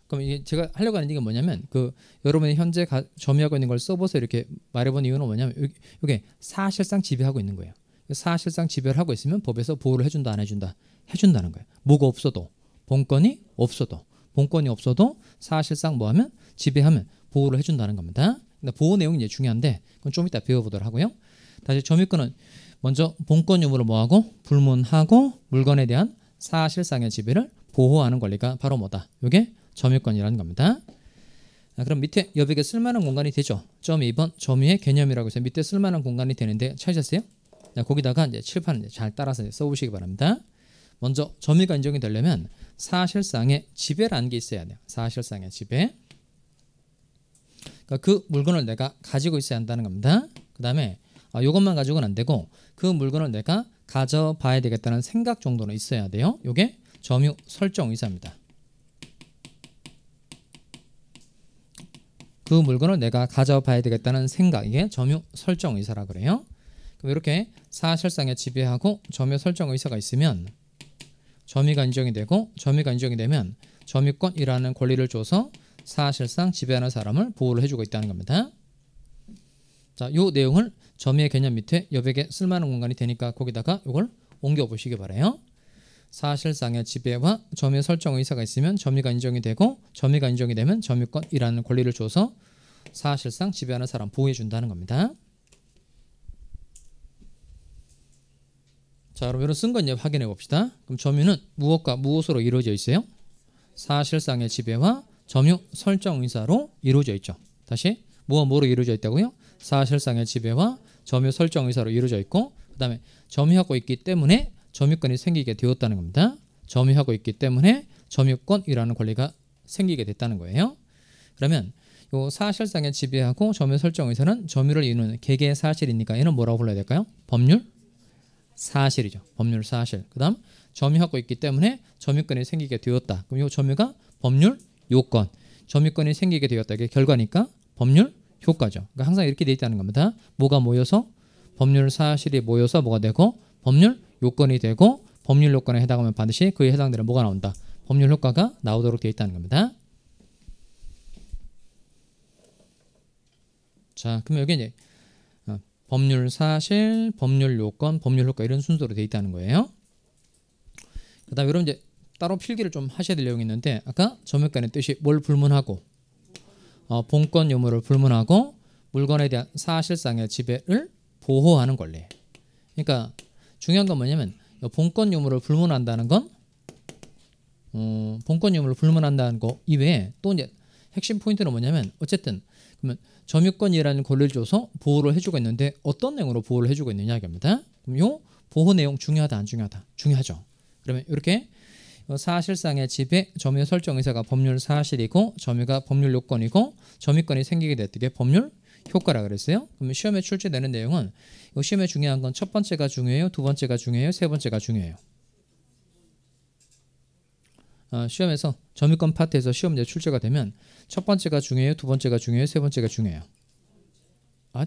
그럼 이게 제가 하려고 하는 게 뭐냐면 그 여러분이 현재 가, 점유하고 있는 걸 써보세요 이렇게 말해본 이유는 뭐냐면 이게 사실상 지배하고 있는 거예요. 사실상 지배를 하고 있으면 법에서 보호를 해준다 안 해준다 해준다는 거예요. 뭐가 없어도 본권이 없어도 본권이 없어도 사실상 뭐하면 지배하면 보호를 해준다는 겁니다. 보호 내용이 이제 중요한데 그건 좀 이따 배워보도록 하고요. 다시 점유권은 먼저 본권 유무를 뭐하고 불문하고 물건에 대한 사실상의 지배를 보호하는 권리가 바로 뭐다? 이게 점유권이라는 겁니다. 아, 그럼 밑에 여백에 쓸만한 공간이 되죠. 점 2번 점유의 개념이라고 해서 밑에 쓸만한 공간이 되는데 찾으셨어요? 자, 거기다가 이제 칠판을 이제 잘 따라서 써보시기 바랍니다. 먼저 점유가 인정이 되려면 사실상의 지배라는 게 있어야 돼요. 사실상의 지배. 그러니까 그 물건을 내가 가지고 있어야 한다는 겁니다. 그 다음에 아, 이것만 가지고는 안 되고 그 물건을 내가 가져봐야 되겠다는 생각 정도는 있어야 돼요. 이게 점유 설정 의사입니다. 그 물건을 내가 가져봐야 되겠다는 생각 이게 점유 설정 의사라 그래요. 그럼 이렇게 사실상의 지배하고 점유 설정 의사가 있으면 점유가 인정이 되고 점유가 인정이 되면 점유권이라는 권리를 줘서 사실상 지배하는 사람을 보호를 해주고 있다는 겁니다. 자, 요 내용을 점의 개념 밑에 여백에 쓸만한 공간이 되니까 거기다가 요걸 옮겨 보시기 바래요. 사실상의 지배와 점의 설정 의사가 있으면 점의가 인정이 되고 점의가 인정이 되면 점유권이라는 권리를 줘서 사실상 지배하는 사람 보호해 준다는 겁니다. 자, 그럼 이런 쓴거 이제 확인해 봅시다. 그럼 점유는 무엇과 무엇으로 이루어져 있어요? 사실상의 지배와 점유 설정 의사로 이루어져 있죠. 다시 뭐와 뭐로 이루어져 있다고요? 사실상의 지배와 점유 설정 의사로 이루어져 있고 그 다음에 점유하고 있기 때문에 점유권이 생기게 되었다는 겁니다. 점유하고 있기 때문에 점유권이라는 권리가 생기게 됐다는 거예요. 그러면 요 사실상의 지배하고 점유 설정 의사는 점유를 이루는 개개의 사실이니까 얘는 뭐라고 불러야 될까요? 법률 사실이죠. 법률 사실. 그다음 점유하고 있기 때문에 점유권이 생기게 되었다. 그럼 요 점유가 법률 요건, 점유권이 생기게 되었다. 이게 결과니까 법률 효과죠. 그러니까 항상 이렇게 돼 있다는 겁니다. 뭐가 모여서 법률 사실이 모여서 뭐가 되고 법률 요건이 되고 법률 요건에 해당하면 반드시 그에 해당되는 뭐가 나온다. 법률 효과가 나오도록 되어 있다는 겁니다. 자, 그럼 여기 이제 어, 법률 사실, 법률 요건, 법률 효과 이런 순서로 되어 있다는 거예요. 그다음 여러분 이제 따로 필기를 좀 하셔야 될 내용이 있는데 아까 점액간의 뜻이 뭘 불문하고 어, 본권 유무를 불문하고 물건에 대한 사실상의 지배를 보호하는 권리. 그러니까 중요한 건 뭐냐면 본권 유무를 불문한다는 건 어, 본권 유무를 불문한다는 거 이외에 또 이제 핵심 포인트는 뭐냐면 어쨌든 그러면 점유권이라는 권리를 줘서 보호를 해주고 있는데 어떤 내용으로 보호를 해주고 있느냐 이겁니다. 그럼 요 보호 내용 중요하다 안 중요하다 중요하죠. 그러면 이렇게 어, 사실상의 집배 점유 설정 의사가 법률 사실이고 점유가 법률 요건이고 점유권이 생기게 됐던 게 법률 효과라 그랬어요. 그러면 시험에 출제되는 내용은 이 시험에 중요한 건 첫 번째가 중요해요, 두 번째가 중요해요, 세 번째가 중요해요. 어, 시험에서 점유권 파트에서 시험제 출제가 되면 첫 번째가 중요해요, 두 번째가 중요해요, 세 번째가 중요해요. 아,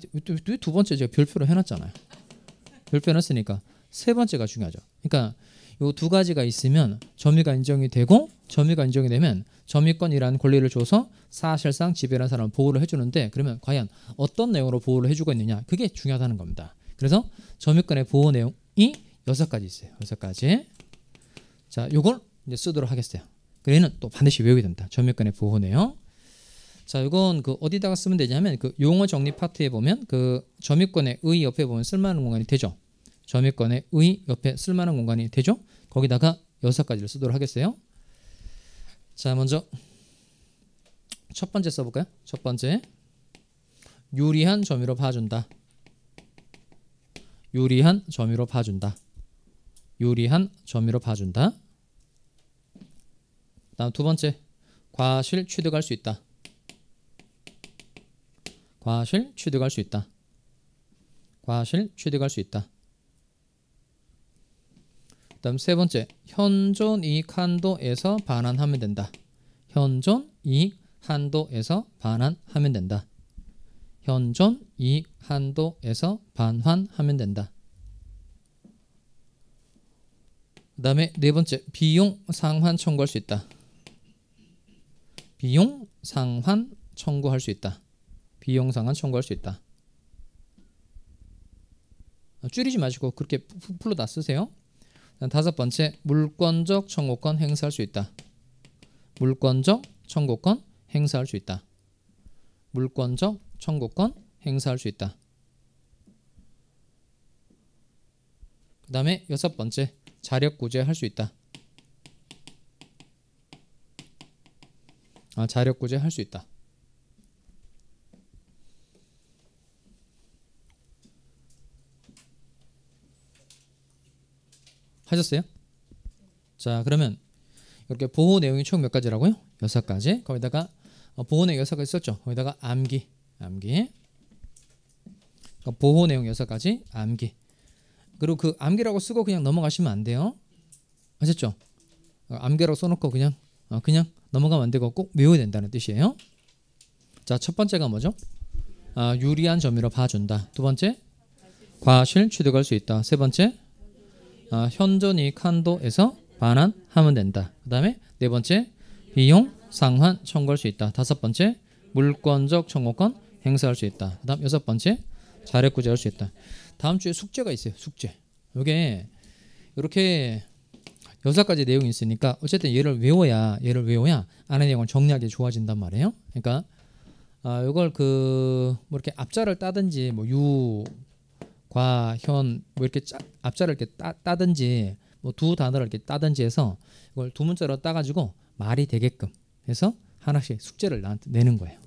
두 번째 제가 별표로 해놨잖아요. 별표 해놨으니까 세 번째가 중요하죠. 그러니까 요두 가지가 있으면 점유가 인정이 되고 점유가 인정이 되면 점유권이라는 권리를 줘서 사실상 지배하는 사람을 보호를 해주는데 그러면 과연 어떤 내용으로 보호를 해주고 있느냐 그게 중요하다는 겁니다. 그래서 점유권의 보호 내용이 여섯 가지 있어요. 여섯 가지. 자, 요걸 이제 쓰도록 하겠어요. 그래는 또 반드시 외우게 됩니다. 점유권의 보호 내용. 자, 이건 그 어디다가 쓰면 되냐면 그 용어 정리 파트에 보면 그 점유권의 의 옆에 보면 쓸만한 공간이 되죠. 점유권의 의 옆에 쓸만한 공간이 되죠. 거기다가 여섯 가지를 쓰도록 하겠어요. 자, 먼저 첫 번째 써볼까요? 첫 번째 유리한 점유로 봐준다. 유리한 점유로 봐준다. 유리한 점유로 봐준다. 다음 두 번째 과실 취득할 수 있다. 과실 취득할 수 있다. 과실 취득할 수 있다. 다음 세 번째 현존 이익 한도에서 반환하면 된다. 현존 이익 한도에서 반환하면 된다. 현존 이익 한도에서 반환하면 된다. 그 다음에 네 번째 비용 상환 청구할 수 있다. 비용 상환 청구할 수 있다. 비용 상환 청구할 수 있다. 아, 줄이지 마시고 그렇게 풀로 다 쓰세요. 다섯 번째 물권적 청구권 행사할 수 있다. 물권적 청구권 행사할 수 있다. 물권적 청구권 행사할 수 있다. 그 다음에 여섯 번째 자력 구제할 수 있다. 아, 자력 구제할 수 있다. 하셨어요? 자 그러면 이렇게 보호 내용이 총 몇 가지라고요? 여섯 가지. 거기다가 어, 보호 내용 여섯 가지 썼죠. 거기다가 암기, 암기. 그러니까 보호 내용 여섯 가지, 암기. 그리고 그 암기라고 쓰고 그냥 넘어가시면 안 돼요. 아셨죠? 어, 암기라고 써놓고 그냥 어, 그냥 넘어가면 안 되고 꼭 외워야 된다는 뜻이에요. 자첫 번째가 뭐죠? 아, 유리한 점유로 봐준다. 두 번째 과실 취득할 수 있다. 세 번째 아, 현존이 칸도에서 반환하면 된다. 그 다음에 네 번째 비용 상환 청구할 수 있다. 다섯 번째 물권적 청구권 행사할 수 있다. 그 다음 여섯 번째 자력구제할 수 있다. 다음 주에 숙제가 있어요. 숙제. 이게 이렇게 여섯 가지 내용이 있으니까 어쨌든 얘를 외워야 얘를 외워야 안에 내용을 정리하기 좋아진단 말이에요. 그러니까 아, 이걸 그 뭐 이렇게 앞자를 따든지 뭐유 과, 현, 뭐 이렇게 짜, 앞자를 이렇게 따, 따든지 뭐 두 단어를 이렇게 따든지 해서 이걸 두 문자로 따가지고 말이 되게끔 해서 하나씩 숙제를 나한테 내는 거예요.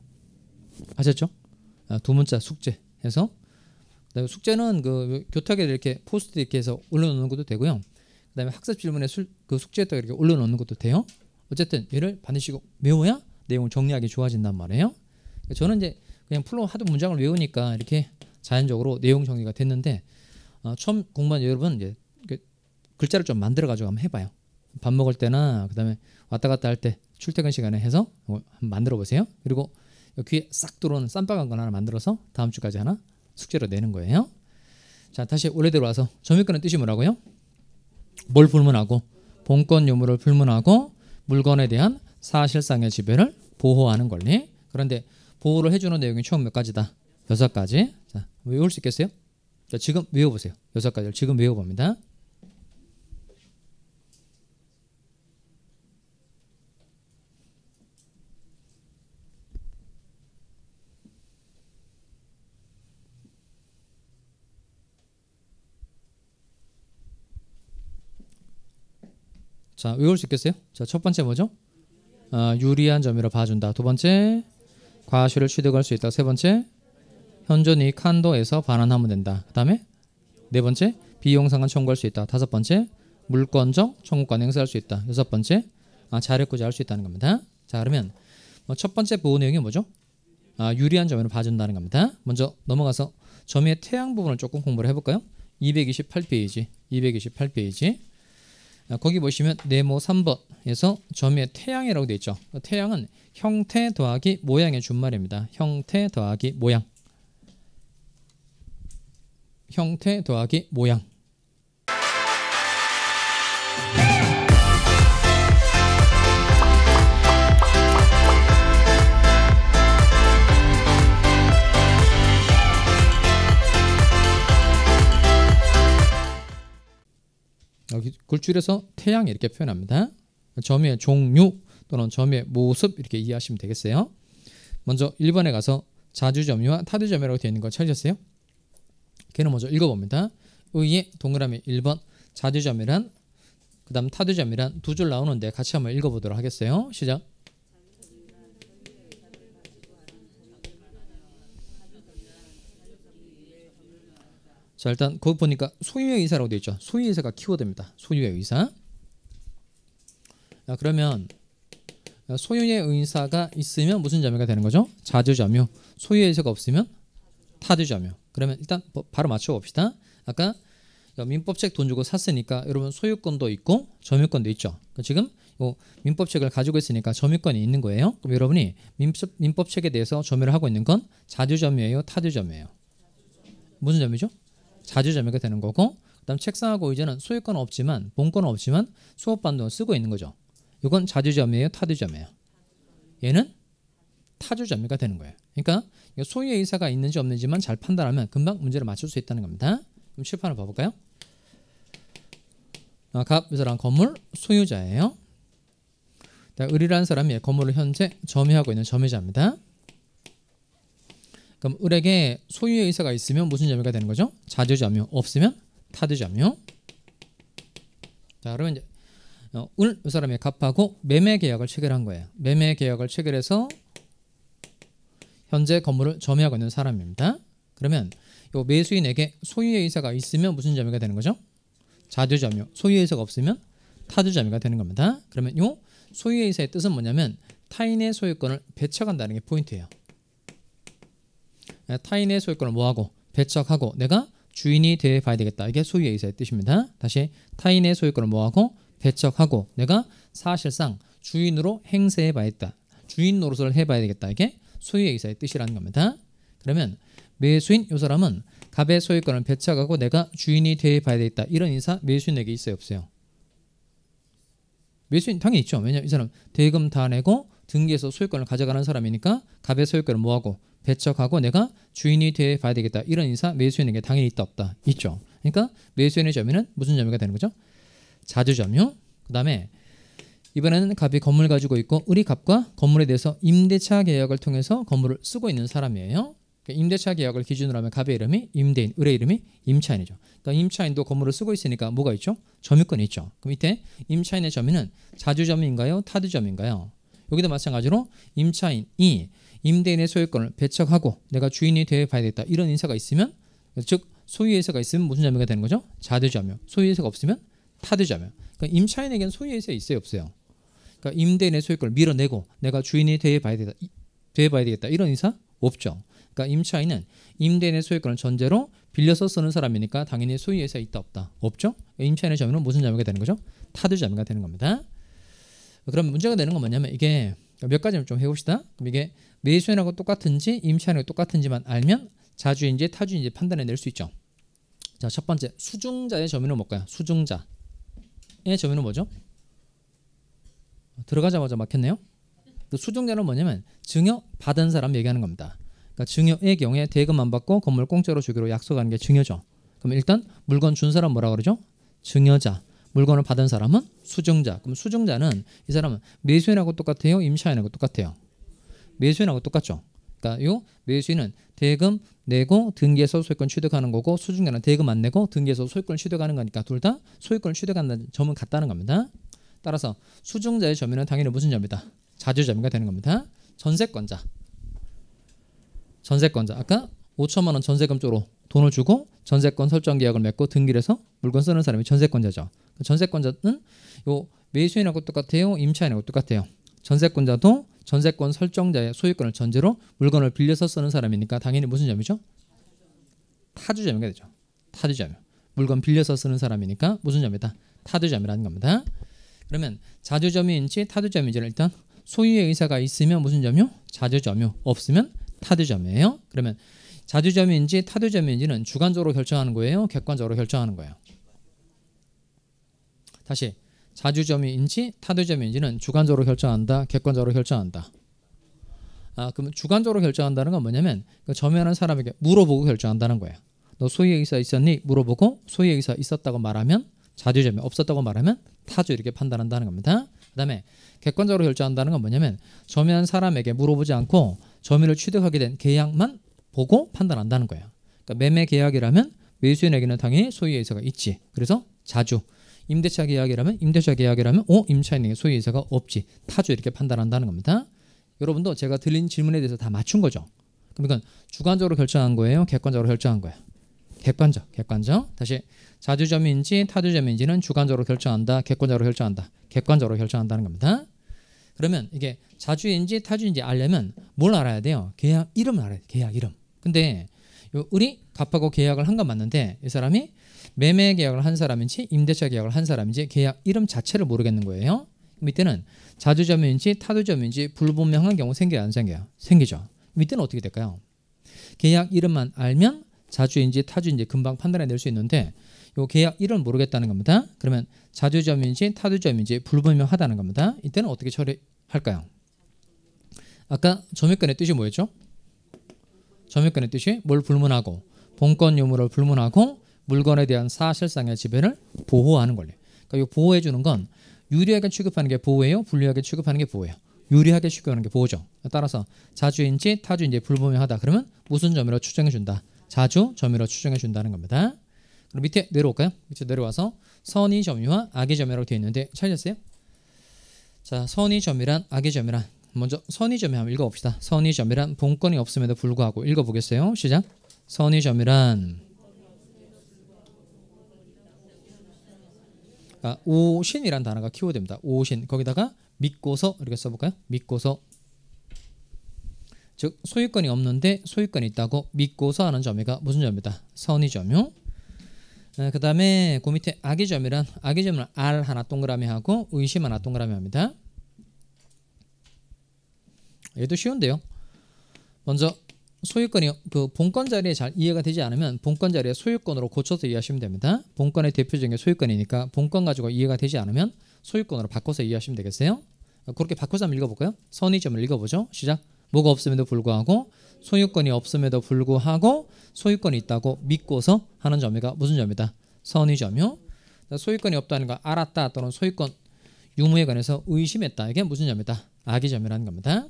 아셨죠? 아, 두 문자 숙제 해서 그다음에 숙제는 그 교탁에 이렇게 포스트 이렇게 해서 올려놓는 것도 되고요. 그다음에 학습 질문에 술, 그 숙제에다 이렇게 올려놓는 것도 돼요. 어쨌든 얘를 반드시 외워야 내용을 정리하기 좋아진단 말이에요. 그러니까 저는 이제 그냥 풀로 하도 문장을 외우니까 이렇게 자연적으로 내용 정리가 됐는데 어, 처음 공부한 여러분 이제 그 글자를 좀 만들어 가지고 한번 해봐요. 밥 먹을 때나 그다음에 왔다 갔다 할 때 출퇴근 시간에 해서 어, 만들어 보세요. 그리고 귀에 싹 들어오는 쌈박한 걸 하나 만들어서 다음 주까지 하나 숙제로 내는 거예요. 자 다시 원래대로 와서 점유권의 뜻이 뭐라고요? 뭘 불문하고 본권 유무를 불문하고 물건에 대한 사실상의 지배를 보호하는 권리. 그런데 보호를 해주는 내용이 총몇 가지다. 여섯 가지. 자, 외울 수 있겠어요? 자, 지금 외워보세요. 여섯 가지를 지금 외워봅니다. 자, 외울 수 있겠어요? 자, 첫 번째 뭐죠? 아, 유리한 점이라 봐준다. 두 번째, 과실을 취득할 수 있다. 세 번째, 현존이 칸도에서 반환하면 된다. 그 다음에 네 번째 비용 상한 청구할 수 있다. 다섯 번째 물권적 청구권 행사할 수 있다. 여섯 번째 아, 자력구제 할수 있다는 겁니다. 자 그러면 뭐 첫 번째 보호 내용이 뭐죠? 아, 유리한 점을 봐준다는 겁니다. 먼저 넘어가서 점의 태양 부분을 조금 공부를 해볼까요? 228페이지 228페이지 아, 거기 보시면 네모 3번에서 점의 태양이라고 되어 있죠. 그 태양은 형태 더하기 모양의 준말입니다. 형태 더하기 모양 형태 더하기 모양 여기 굴줄에서 태양 이렇게 표현합니다. 점의 종류 또는 점의 모습 이렇게 이해하시면 되겠어요. 먼저 1번에 가서 자주점유와 타두점유라고 되어 있는 걸 찾으셨어요? 걔는 먼저 읽어봅니다. 의의 동그라미 1번 자두점이란 그 다음 타두점이란 두 줄 나오는데 같이 한번 읽어보도록 하겠어요. 시작 자 일단 거기 그 보니까 소유의 의사라고 되어 있죠. 소유의 의사가 키워드입니다. 소유의 의사. 자, 그러면 소유의 의사가 있으면 무슨 자묘가 되는 거죠? 자주자묘. 소유의 의사가 없으면 타주자묘. 그러면 일단 뭐 바로 맞춰봅시다. 아까 민법책 돈 주고 샀으니까 여러분 소유권도 있고 점유권도 있죠. 지금 민법책을 가지고 있으니까 점유권이 있는 거예요. 그럼 여러분이 민법, 책에 대해서 점유를 하고 있는 건 자주점유예요, 타주점유예요. 무슨 점유죠? 자주점유가 되는 거고 그다음 책상하고 이제는 소유권은 없지만 본권은 없지만 수업반도 쓰고 있는 거죠. 이건 자주점유예요, 타주점유예요. 얘는 타주점유가 되는 거예요. 그러니까 소유의 의사가 있는지 없는지만 잘 판단하면 금방 문제를 맞출 수 있다는 겁니다. 그럼 실판을 봐볼까요? 아, 갑 사람 건물 소유자예요. 을이라는 사람이 건물을 현재 점유하고 있는 점유자입니다. 그럼 을에게 소유의 의사가 있으면 무슨 점유가 되는 거죠? 자주점유 없으면 타주점유 자 그러면 이제 어, 을 사람이 갑하고 매매 계약을 체결한 거예요. 매매 계약을 체결해서 현재 건물을 점유하고 있는 사람입니다. 그러면 요 매수인에게 소유의 의사가 있으면 무슨 점유가 되는 거죠? 자주 점유. 소유의 의사가 없으면 타주 점유가 되는 겁니다. 그러면 요 소유의 의사의 뜻은 뭐냐면 타인의 소유권을 배척한다는 게 포인트예요. 네, 타인의 소유권을 뭐하고 배척하고 내가 주인이 돼 봐야 되겠다. 이게 소유의 의사의 뜻입니다. 다시 타인의 소유권을 뭐하고 배척하고 내가 사실상 주인으로 행세해 봐야겠다. 주인 노릇을 해봐야 되겠다. 이게 소유의 의사의 뜻이라는 겁니다. 그러면 매수인 이 사람은 갑의 소유권을 배척하고 내가 주인이 돼 봐야 되겠다. 이런 인사 매수인에게 있어요, 없어요? 매수인 당연히 있죠. 왜냐면 이 사람 대금 다 내고 등기에서 소유권을 가져가는 사람이니까 갑의 소유권을 뭐하고 배척하고 내가 주인이 돼 봐야 되겠다. 이런 인사 매수인에게 당연히 있다 없다. 있죠. 그러니까 매수인의 점유는 무슨 점유가 되는 거죠? 자주 점유. 그다음에 이번에는 갑이 건물 가지고 있고 우리 갑과 건물에 대해서 임대차 계약을 통해서 건물을 쓰고 있는 사람이에요. 그러니까 임대차 계약을 기준으로 하면 갑의 이름이 임대인, 을의 이름이 임차인이죠. 그러니까 임차인도 건물을 쓰고 있으니까 뭐가 있죠? 점유권이 있죠. 그럼 이때 임차인의 점유는 자주점인가요타주점인가요 여기도 마찬가지로 임차인이 임대인의 소유권을 배척하고 내가 주인이 되어 봐야겠다 이런 인사가 있으면 즉 소유의사가 있으면 무슨 점유가 되는 거죠? 자주점유. 소유의사가 없으면 타드점유 그러니까 임차인에겐 소유의사 있어요 없어요? 그러니까 임대인의 소유권을 밀어내고 내가 주인이 돼봐야 되다, 돼봐야 되겠다 이런 인사 없죠. 그러니까 임차인은 임대인의 소유권을 전제로 빌려서 쓰는 사람이니까 당연히 소유 예서 있다 없다 없죠. 그러니까 임차인의 점유는 무슨 점유가 되는 거죠? 타들 점유가 되는 겁니다. 그럼 문제가 되는 건 뭐냐면 이게 몇 가지만 좀 해봅시다. 그럼 이게 매수인하고 똑같은지 임차인하고 똑같은지만 알면 자주인지 타주인지 판단해낼 수 있죠. 자, 첫 번째 수중자의 점유는 뭘까요? 수중자의 점유는 뭐죠? 들어가자마자 막혔네요. 그 수증자는 뭐냐면 증여 받은 사람 얘기하는 겁니다. 그러니까 증여의 경우에 대금 안 받고 건물 공짜로 주기로 약속하는 게 증여죠. 그럼 일단 물건 준 사람 뭐라 그러죠? 증여자. 물건을 받은 사람은 수증자. 그럼 수증자는 이 사람은 매수인하고 똑같아요. 임차인하고 똑같아요. 매수인하고 똑같죠. 그러니까 요 매수인은 대금 내고 등기에서 소유권 취득하는 거고 수증자는 대금 안 내고 등기에서 소유권 취득하는 거니까 둘 다 소유권 취득한다는 점은 같다는 겁니다. 따라서 수증자의 점유는 당연히 무슨 점이다? 자주점유가 되는 겁니다. 전세권자. 전세권자. 아까 5천만 원 전세금 쪽으로 돈을 주고 전세권 설정 계약을 맺고 등기해서 물건 쓰는 사람이 전세권자죠. 그 전세권자는 요 매수인하고 똑같아요. 임차인하고 똑같아요. 전세권자도 전세권 설정자의 소유권을 전제로 물건을 빌려서 쓰는 사람이니까 당연히 무슨 점이죠? 타주점유가 되죠. 타주점유. 물건 빌려서 쓰는 사람이니까 무슨 점이다? 타주점유라는 겁니다. 그러면 자주점유인지 타두점유인지를 일단 소유의 의사가 있으면 무슨 점유? 자주점유. 없으면 타두점유예요. 그러면 자주점유인지 타두점유인지는 주관적으로 결정하는 거예요? 객관적으로 결정하는 거예요? 다시 자주점유인지 타두점유인지는 주관적으로 결정한다. 객관적으로 결정한다. 아, 그럼 주관적으로 결정한다는 건 뭐냐면 그 점유하는 사람에게 물어보고 결정한다는 거예요. 너 소유의 의사 있었니? 물어보고 소유의 의사 있었다고 말하면 자주점이 없었다고 말하면 타주 이렇게 판단한다는 겁니다. 그다음에 객관적으로 결정한다는 건 뭐냐면 점유한 사람에게 물어보지 않고 점유를 취득하게 된 계약만 보고 판단한다는 거예요. 그러니까 매매 계약이라면 매수인에게는 당연히 소유 의사가 있지. 그래서 자주 임대차 계약이라면 임대차 계약이라면 어 임차인에게 소유 의사가 없지. 타주 이렇게 판단한다는 겁니다. 여러분도 제가 들린 질문에 대해서 다 맞춘 거죠. 그러니까 주관적으로 결정한 거예요? 객관적으로 결정한 거예요? 객관적, 객관적. 다시 자주점인지 타주점인지는 주관적으로 결정한다, 객관적으로 결정한다, 객관적으로 결정한다는 겁니다. 그러면 이게 자주인지 타주인지 알려면 뭘 알아야 돼요? 계약 이름을 알아야 돼요. 계약 이름. 근데 우리 이 값하고 계약을 한 건 맞는데 이 사람이 매매 계약을 한 사람인지 임대차 계약을 한 사람인지 계약 이름 자체를 모르겠는 거예요. 밑에는 자주점인지 타주점인지 불분명한 경우 생겨요, 안 생겨요? 생기죠. 밑에는 어떻게 될까요? 계약 이름만 알면 자주인지 타주인지 금방 판단해낼 수 있는데 요 계약 1을 모르겠다는 겁니다. 그러면 자주점인지 타주점인지 불분명하다는 겁니다. 이때는 어떻게 처리할까요? 아까 점유권의 뜻이 뭐였죠? 점유권의 뜻이 뭘 불문하고 본권 유무를 불문하고 물건에 대한 사실상의 지배를 보호하는 권리. 그러니까 이 보호해 주는 건 유리하게 취급하는 게 보호예요. 불리하게 취급하는 게 보호예요. 유리하게 취급하는 게 보호죠. 따라서 자주인지 타주인지 불분명하다. 그러면 무슨 점이라고 추정해 준다. 자주 점유로 추정해 준다는 겁니다. 그럼 밑에 내려올까요? 밑에 내려와서 선의 점유와 악의 점유라고 되어 있는데 찾았어요? 자, 선의 점유란 악의 점유란 먼저 선의 점유 한번 읽어봅시다. 선의 점유란 본권이 없음에도 불구하고 읽어보겠어요. 시작. 선의 점유란 아, 오신이란 단어가 키워드입니다. 오신 거기다가 믿고서 이렇게 써볼까요? 믿고서 즉 소유권이 없는데 소유권이 있다고 믿고서 하는 점이가 무슨 점이다? 선의점요. 어, 그 다음에 그 밑에 악의점이란 악의점은 R 하나 동그라미 하고 의심 하나 동그라미 합니다. 얘도 쉬운데요. 먼저 소유권이 그 본권 자리에 잘 이해가 되지 않으면 본권 자리에 소유권으로 고쳐서 이해하시면 됩니다. 본권의 대표적인 게 소유권이니까 본권 가지고 이해가 되지 않으면 소유권으로 바꿔서 이해하시면 되겠어요. 어, 그렇게 바꿔서 한번 읽어볼까요? 선의점을 읽어보죠. 시작. 뭐가 없음에도 불구하고 소유권이 없음에도 불구하고 소유권이 있다고 믿고서 하는 점이가 무슨 점이다? 선의점이요. 소유권이 없다는 걸 알았다 또는 소유권 유무에 관해서 의심했다. 이게 무슨 점이다? 악의점이라는 겁니다.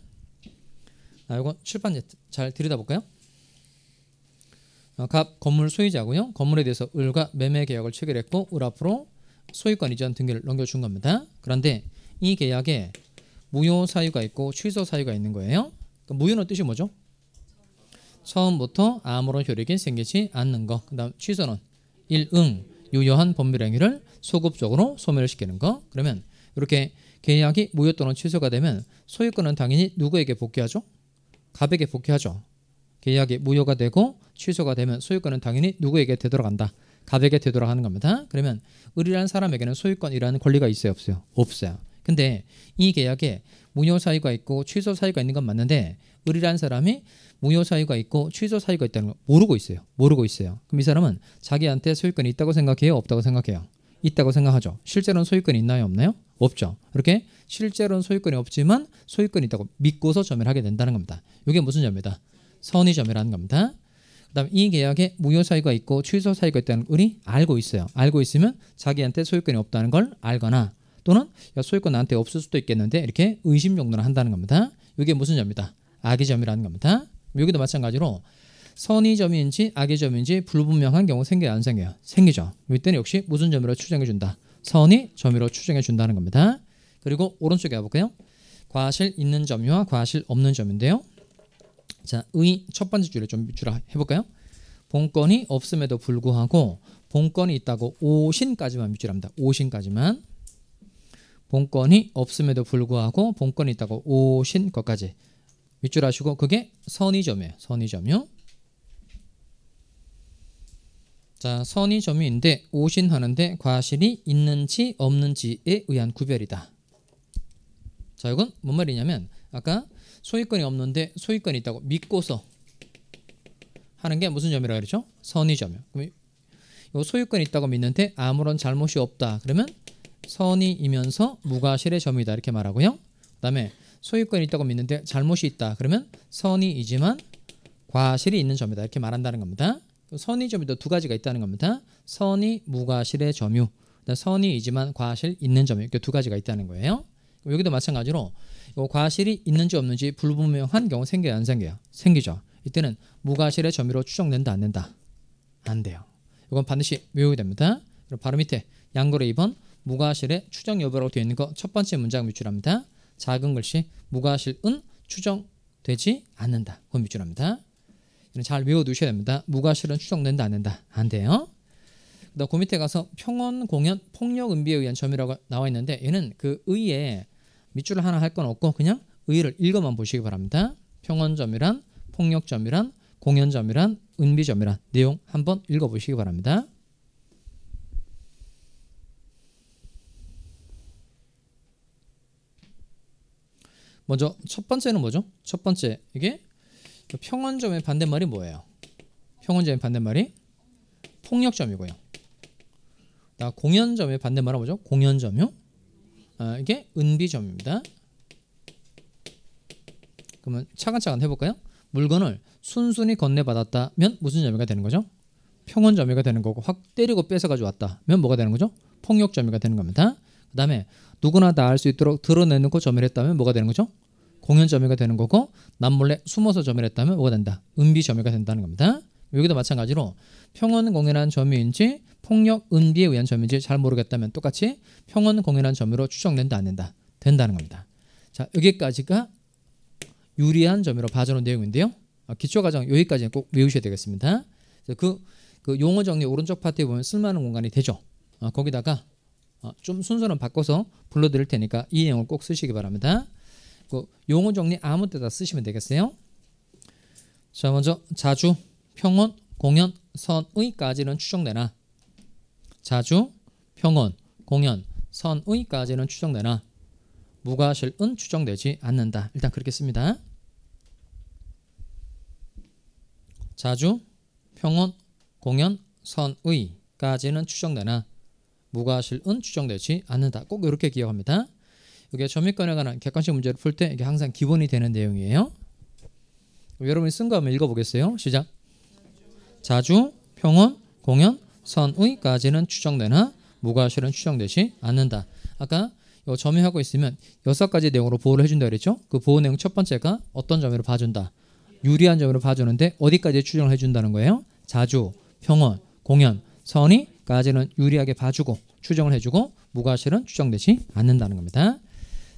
아, 이건 출판 잘 들여다볼까요? 어, 갑 건물 소유자고요. 건물에 대해서 을과 매매 계약을 체결했고 을 앞으로 소유권 이전 등기를 넘겨준 겁니다. 그런데 이 계약에 무효 사유가 있고 취소 사유가 있는 거예요. 그러니까 무효는 뜻이 뭐죠? 처음부터 아무런 효력이 생기지 않는 거. 그다음 취소는 일응 유효한 법률행위를 소급적으로 소멸시키는 거. 그러면 이렇게 계약이 무효 또는 취소가 되면 소유권은 당연히 누구에게 복귀하죠? 갑에게 복귀하죠. 계약이 무효가 되고 취소가 되면 소유권은 당연히 누구에게 되돌아간다. 갑에게 되돌아가는 겁니다. 그러면 을이라는 사람에게는 소유권이라는 권리가 있어요, 없어요? 없어요. 근데 이 계약에 무효 사유가 있고 취소 사유가 있는 건 맞는데 을이라는 사람이 무효 사유가 있고 취소 사유가 있다는 걸 모르고 있어요. 모르고 있어요. 그럼 이 사람은 자기한테 소유권이 있다고 생각해요? 없다고 생각해요? 있다고 생각하죠. 실제로는 소유권이 있나요? 없나요? 없죠. 이렇게 실제로는 소유권이 없지만 소유권이 있다고 믿고서 점유하게 를 된다는 겁니다. 이게 무슨 점유다? 선의 점유라는 겁니다. 그다음 이 계약에 무효 사유가 있고 취소 사유가 있다는 우리 알고 있어요. 알고 있으면 자기한테 소유권이 없다는 걸 알거나 또는 야 소유권 나한테 없을 수도 있겠는데 이렇게 의심 용도를 한다는 겁니다. 이게 무슨 점이다? 악의 점이라는 겁니다. 여기도 마찬가지로 선의 점인지 악의 점인지 불분명한 경우 생겨요 안 생겨요? 생기죠. 이때는 역시 무슨 점으로 추정해 준다? 선의 점으로 추정해 준다는 겁니다. 그리고 오른쪽에 가볼까요? 과실 있는 점유와 과실 없는 점인데요. 자, 의 첫 번째 줄에좀 주라 해볼까요? 본권이 없음에도 불구하고 본권이 있다고 오신까지만 밑줄합니다. 오신까지만 본권이 없음에도 불구하고 본권이 있다고 오신 것까지 밑줄 아시고 그게 선의점이에요. 선의점이요. 자, 선의점유인데 오신하는데 과실이 있는지 없는지에 의한 구별이다. 자, 이건 뭔 말이냐면 아까 소유권이 없는데 소유권이 있다고 믿고서 하는 게 무슨 점이라고 그러죠 선의점유. 그럼 요 소유권이 있다고 믿는데 아무런 잘못이 없다. 그러면 선의이면서 무과실의 점이다 이렇게 말하고요. 그다음에 소유권이 있다고 믿는데 잘못이 있다. 그러면 선의이지만 과실이 있는 점이다 이렇게 말한다는 겁니다. 선의 점이도두 가지가 있다는 겁니다. 선의 무과실의 점유, 선의이지만 과실 있는 점유 이렇게 두 가지가 있다는 거예요. 여기도 마찬가지로 뭐 과실이 있는지 없는지 불분명한 경우 생겨요 안 생겨요? 생기죠. 이때는 무과실의 점유로 추정된다 안 된다? 안 돼요. 이건 반드시 외우게 됩니다. 그럼 바로 밑에 양거래 2번 무과실의 추정 여부라고 되어 있는 거 첫 번째 문장 밑줄합니다. 작은 글씨 무과실은 추정되지 않는다. 그건 밑줄합니다. 이런 잘 외워 두셔야 됩니다. 무과실은 추정된다 안 된다. 안 돼요. 그다음 그 밑에 가서 평원 공연 폭력 은비에 의한 점이라고 나와 있는데 얘는 그 의에 밑줄을 하나 할 건 없고 그냥 의를 읽어만 보시기 바랍니다. 평원점이란 폭력점이란 공연점이란 은비점이란 내용 한번 읽어보시기 바랍니다. 먼저 첫 번째는 뭐죠? 첫 번째 이게 평원점의 반대말이 뭐예요? 평원점의 반대말이 폭력점이고요. 나 공연점의 반대말은 뭐죠? 공연점이요. 아, 이게 은비점입니다. 그러면 차근차근 해볼까요? 물건을 순순히 건네받았다면 무슨 점유가 되는 거죠? 평원 점유가 되는 거고 확 때리고 뺏어가지고 왔다면 뭐가 되는 거죠? 폭력 점유가 되는 겁니다. 그 다음에 누구나 다 알 수 있도록 드러내놓고 점유를 했다면 뭐가 되는 거죠? 공연 점유가 되는 거고 남몰래 숨어서 점유를 했다면 뭐가 된다? 은비 점유가 된다는 겁니다. 여기도 마찬가지로 평원 공연한 점유인지 폭력 은비에 의한 점유인지 잘 모르겠다면 똑같이 평원 공연한 점유로 추정된다 안 된다? 된다는 겁니다. 자 여기까지가 유리한 점유로 봐주는 내용인데요. 아, 기초 과정 여기까지 꼭 외우셔야 되겠습니다. 그, 그 용어 정리 오른쪽 파트에 보면 쓸만한 공간이 되죠. 아, 거기다가 아, 좀 순서는 바꿔서 불러드릴 테니까 이 내용을 꼭 쓰시기 바랍니다. 그 용어 정리 아무 때다 쓰시면 되겠어요. 자 먼저 자주, 평온, 공연, 선의까지는 추정되나 자주, 평온, 공연, 선의까지는 추정되나 무과실은 추정되지 않는다. 일단 그렇게 씁니다. 자주, 평온, 공연, 선의까지는 추정되나 무과실은 추정되지 않는다. 꼭 이렇게 기억합니다. 이게 점유권에 관한 객관식 문제를 풀 때 이게 항상 기본이 되는 내용이에요. 여러분이 쓴 거 한번 읽어보겠어요. 시작. 자주, 평온, 공연, 선의까지는 추정되나 무과실은 추정되지 않는다. 아까 요 점유하고 있으면 여섯 가지 내용으로 보호를 해준다 그랬죠? 그 보호 내용 첫 번째가 어떤 점으로 봐준다. 유리한 점으로 봐주는데 어디까지 추정을 해준다는 거예요? 자주, 평온, 공연, 선의까지는 유리하게 봐주고 추정을 해주고 무과실은 추정되지 않는다는 겁니다.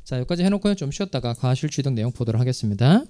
자 여기까지 해놓고는 좀 쉬었다가 과실 취득 내용 보도록 하겠습니다.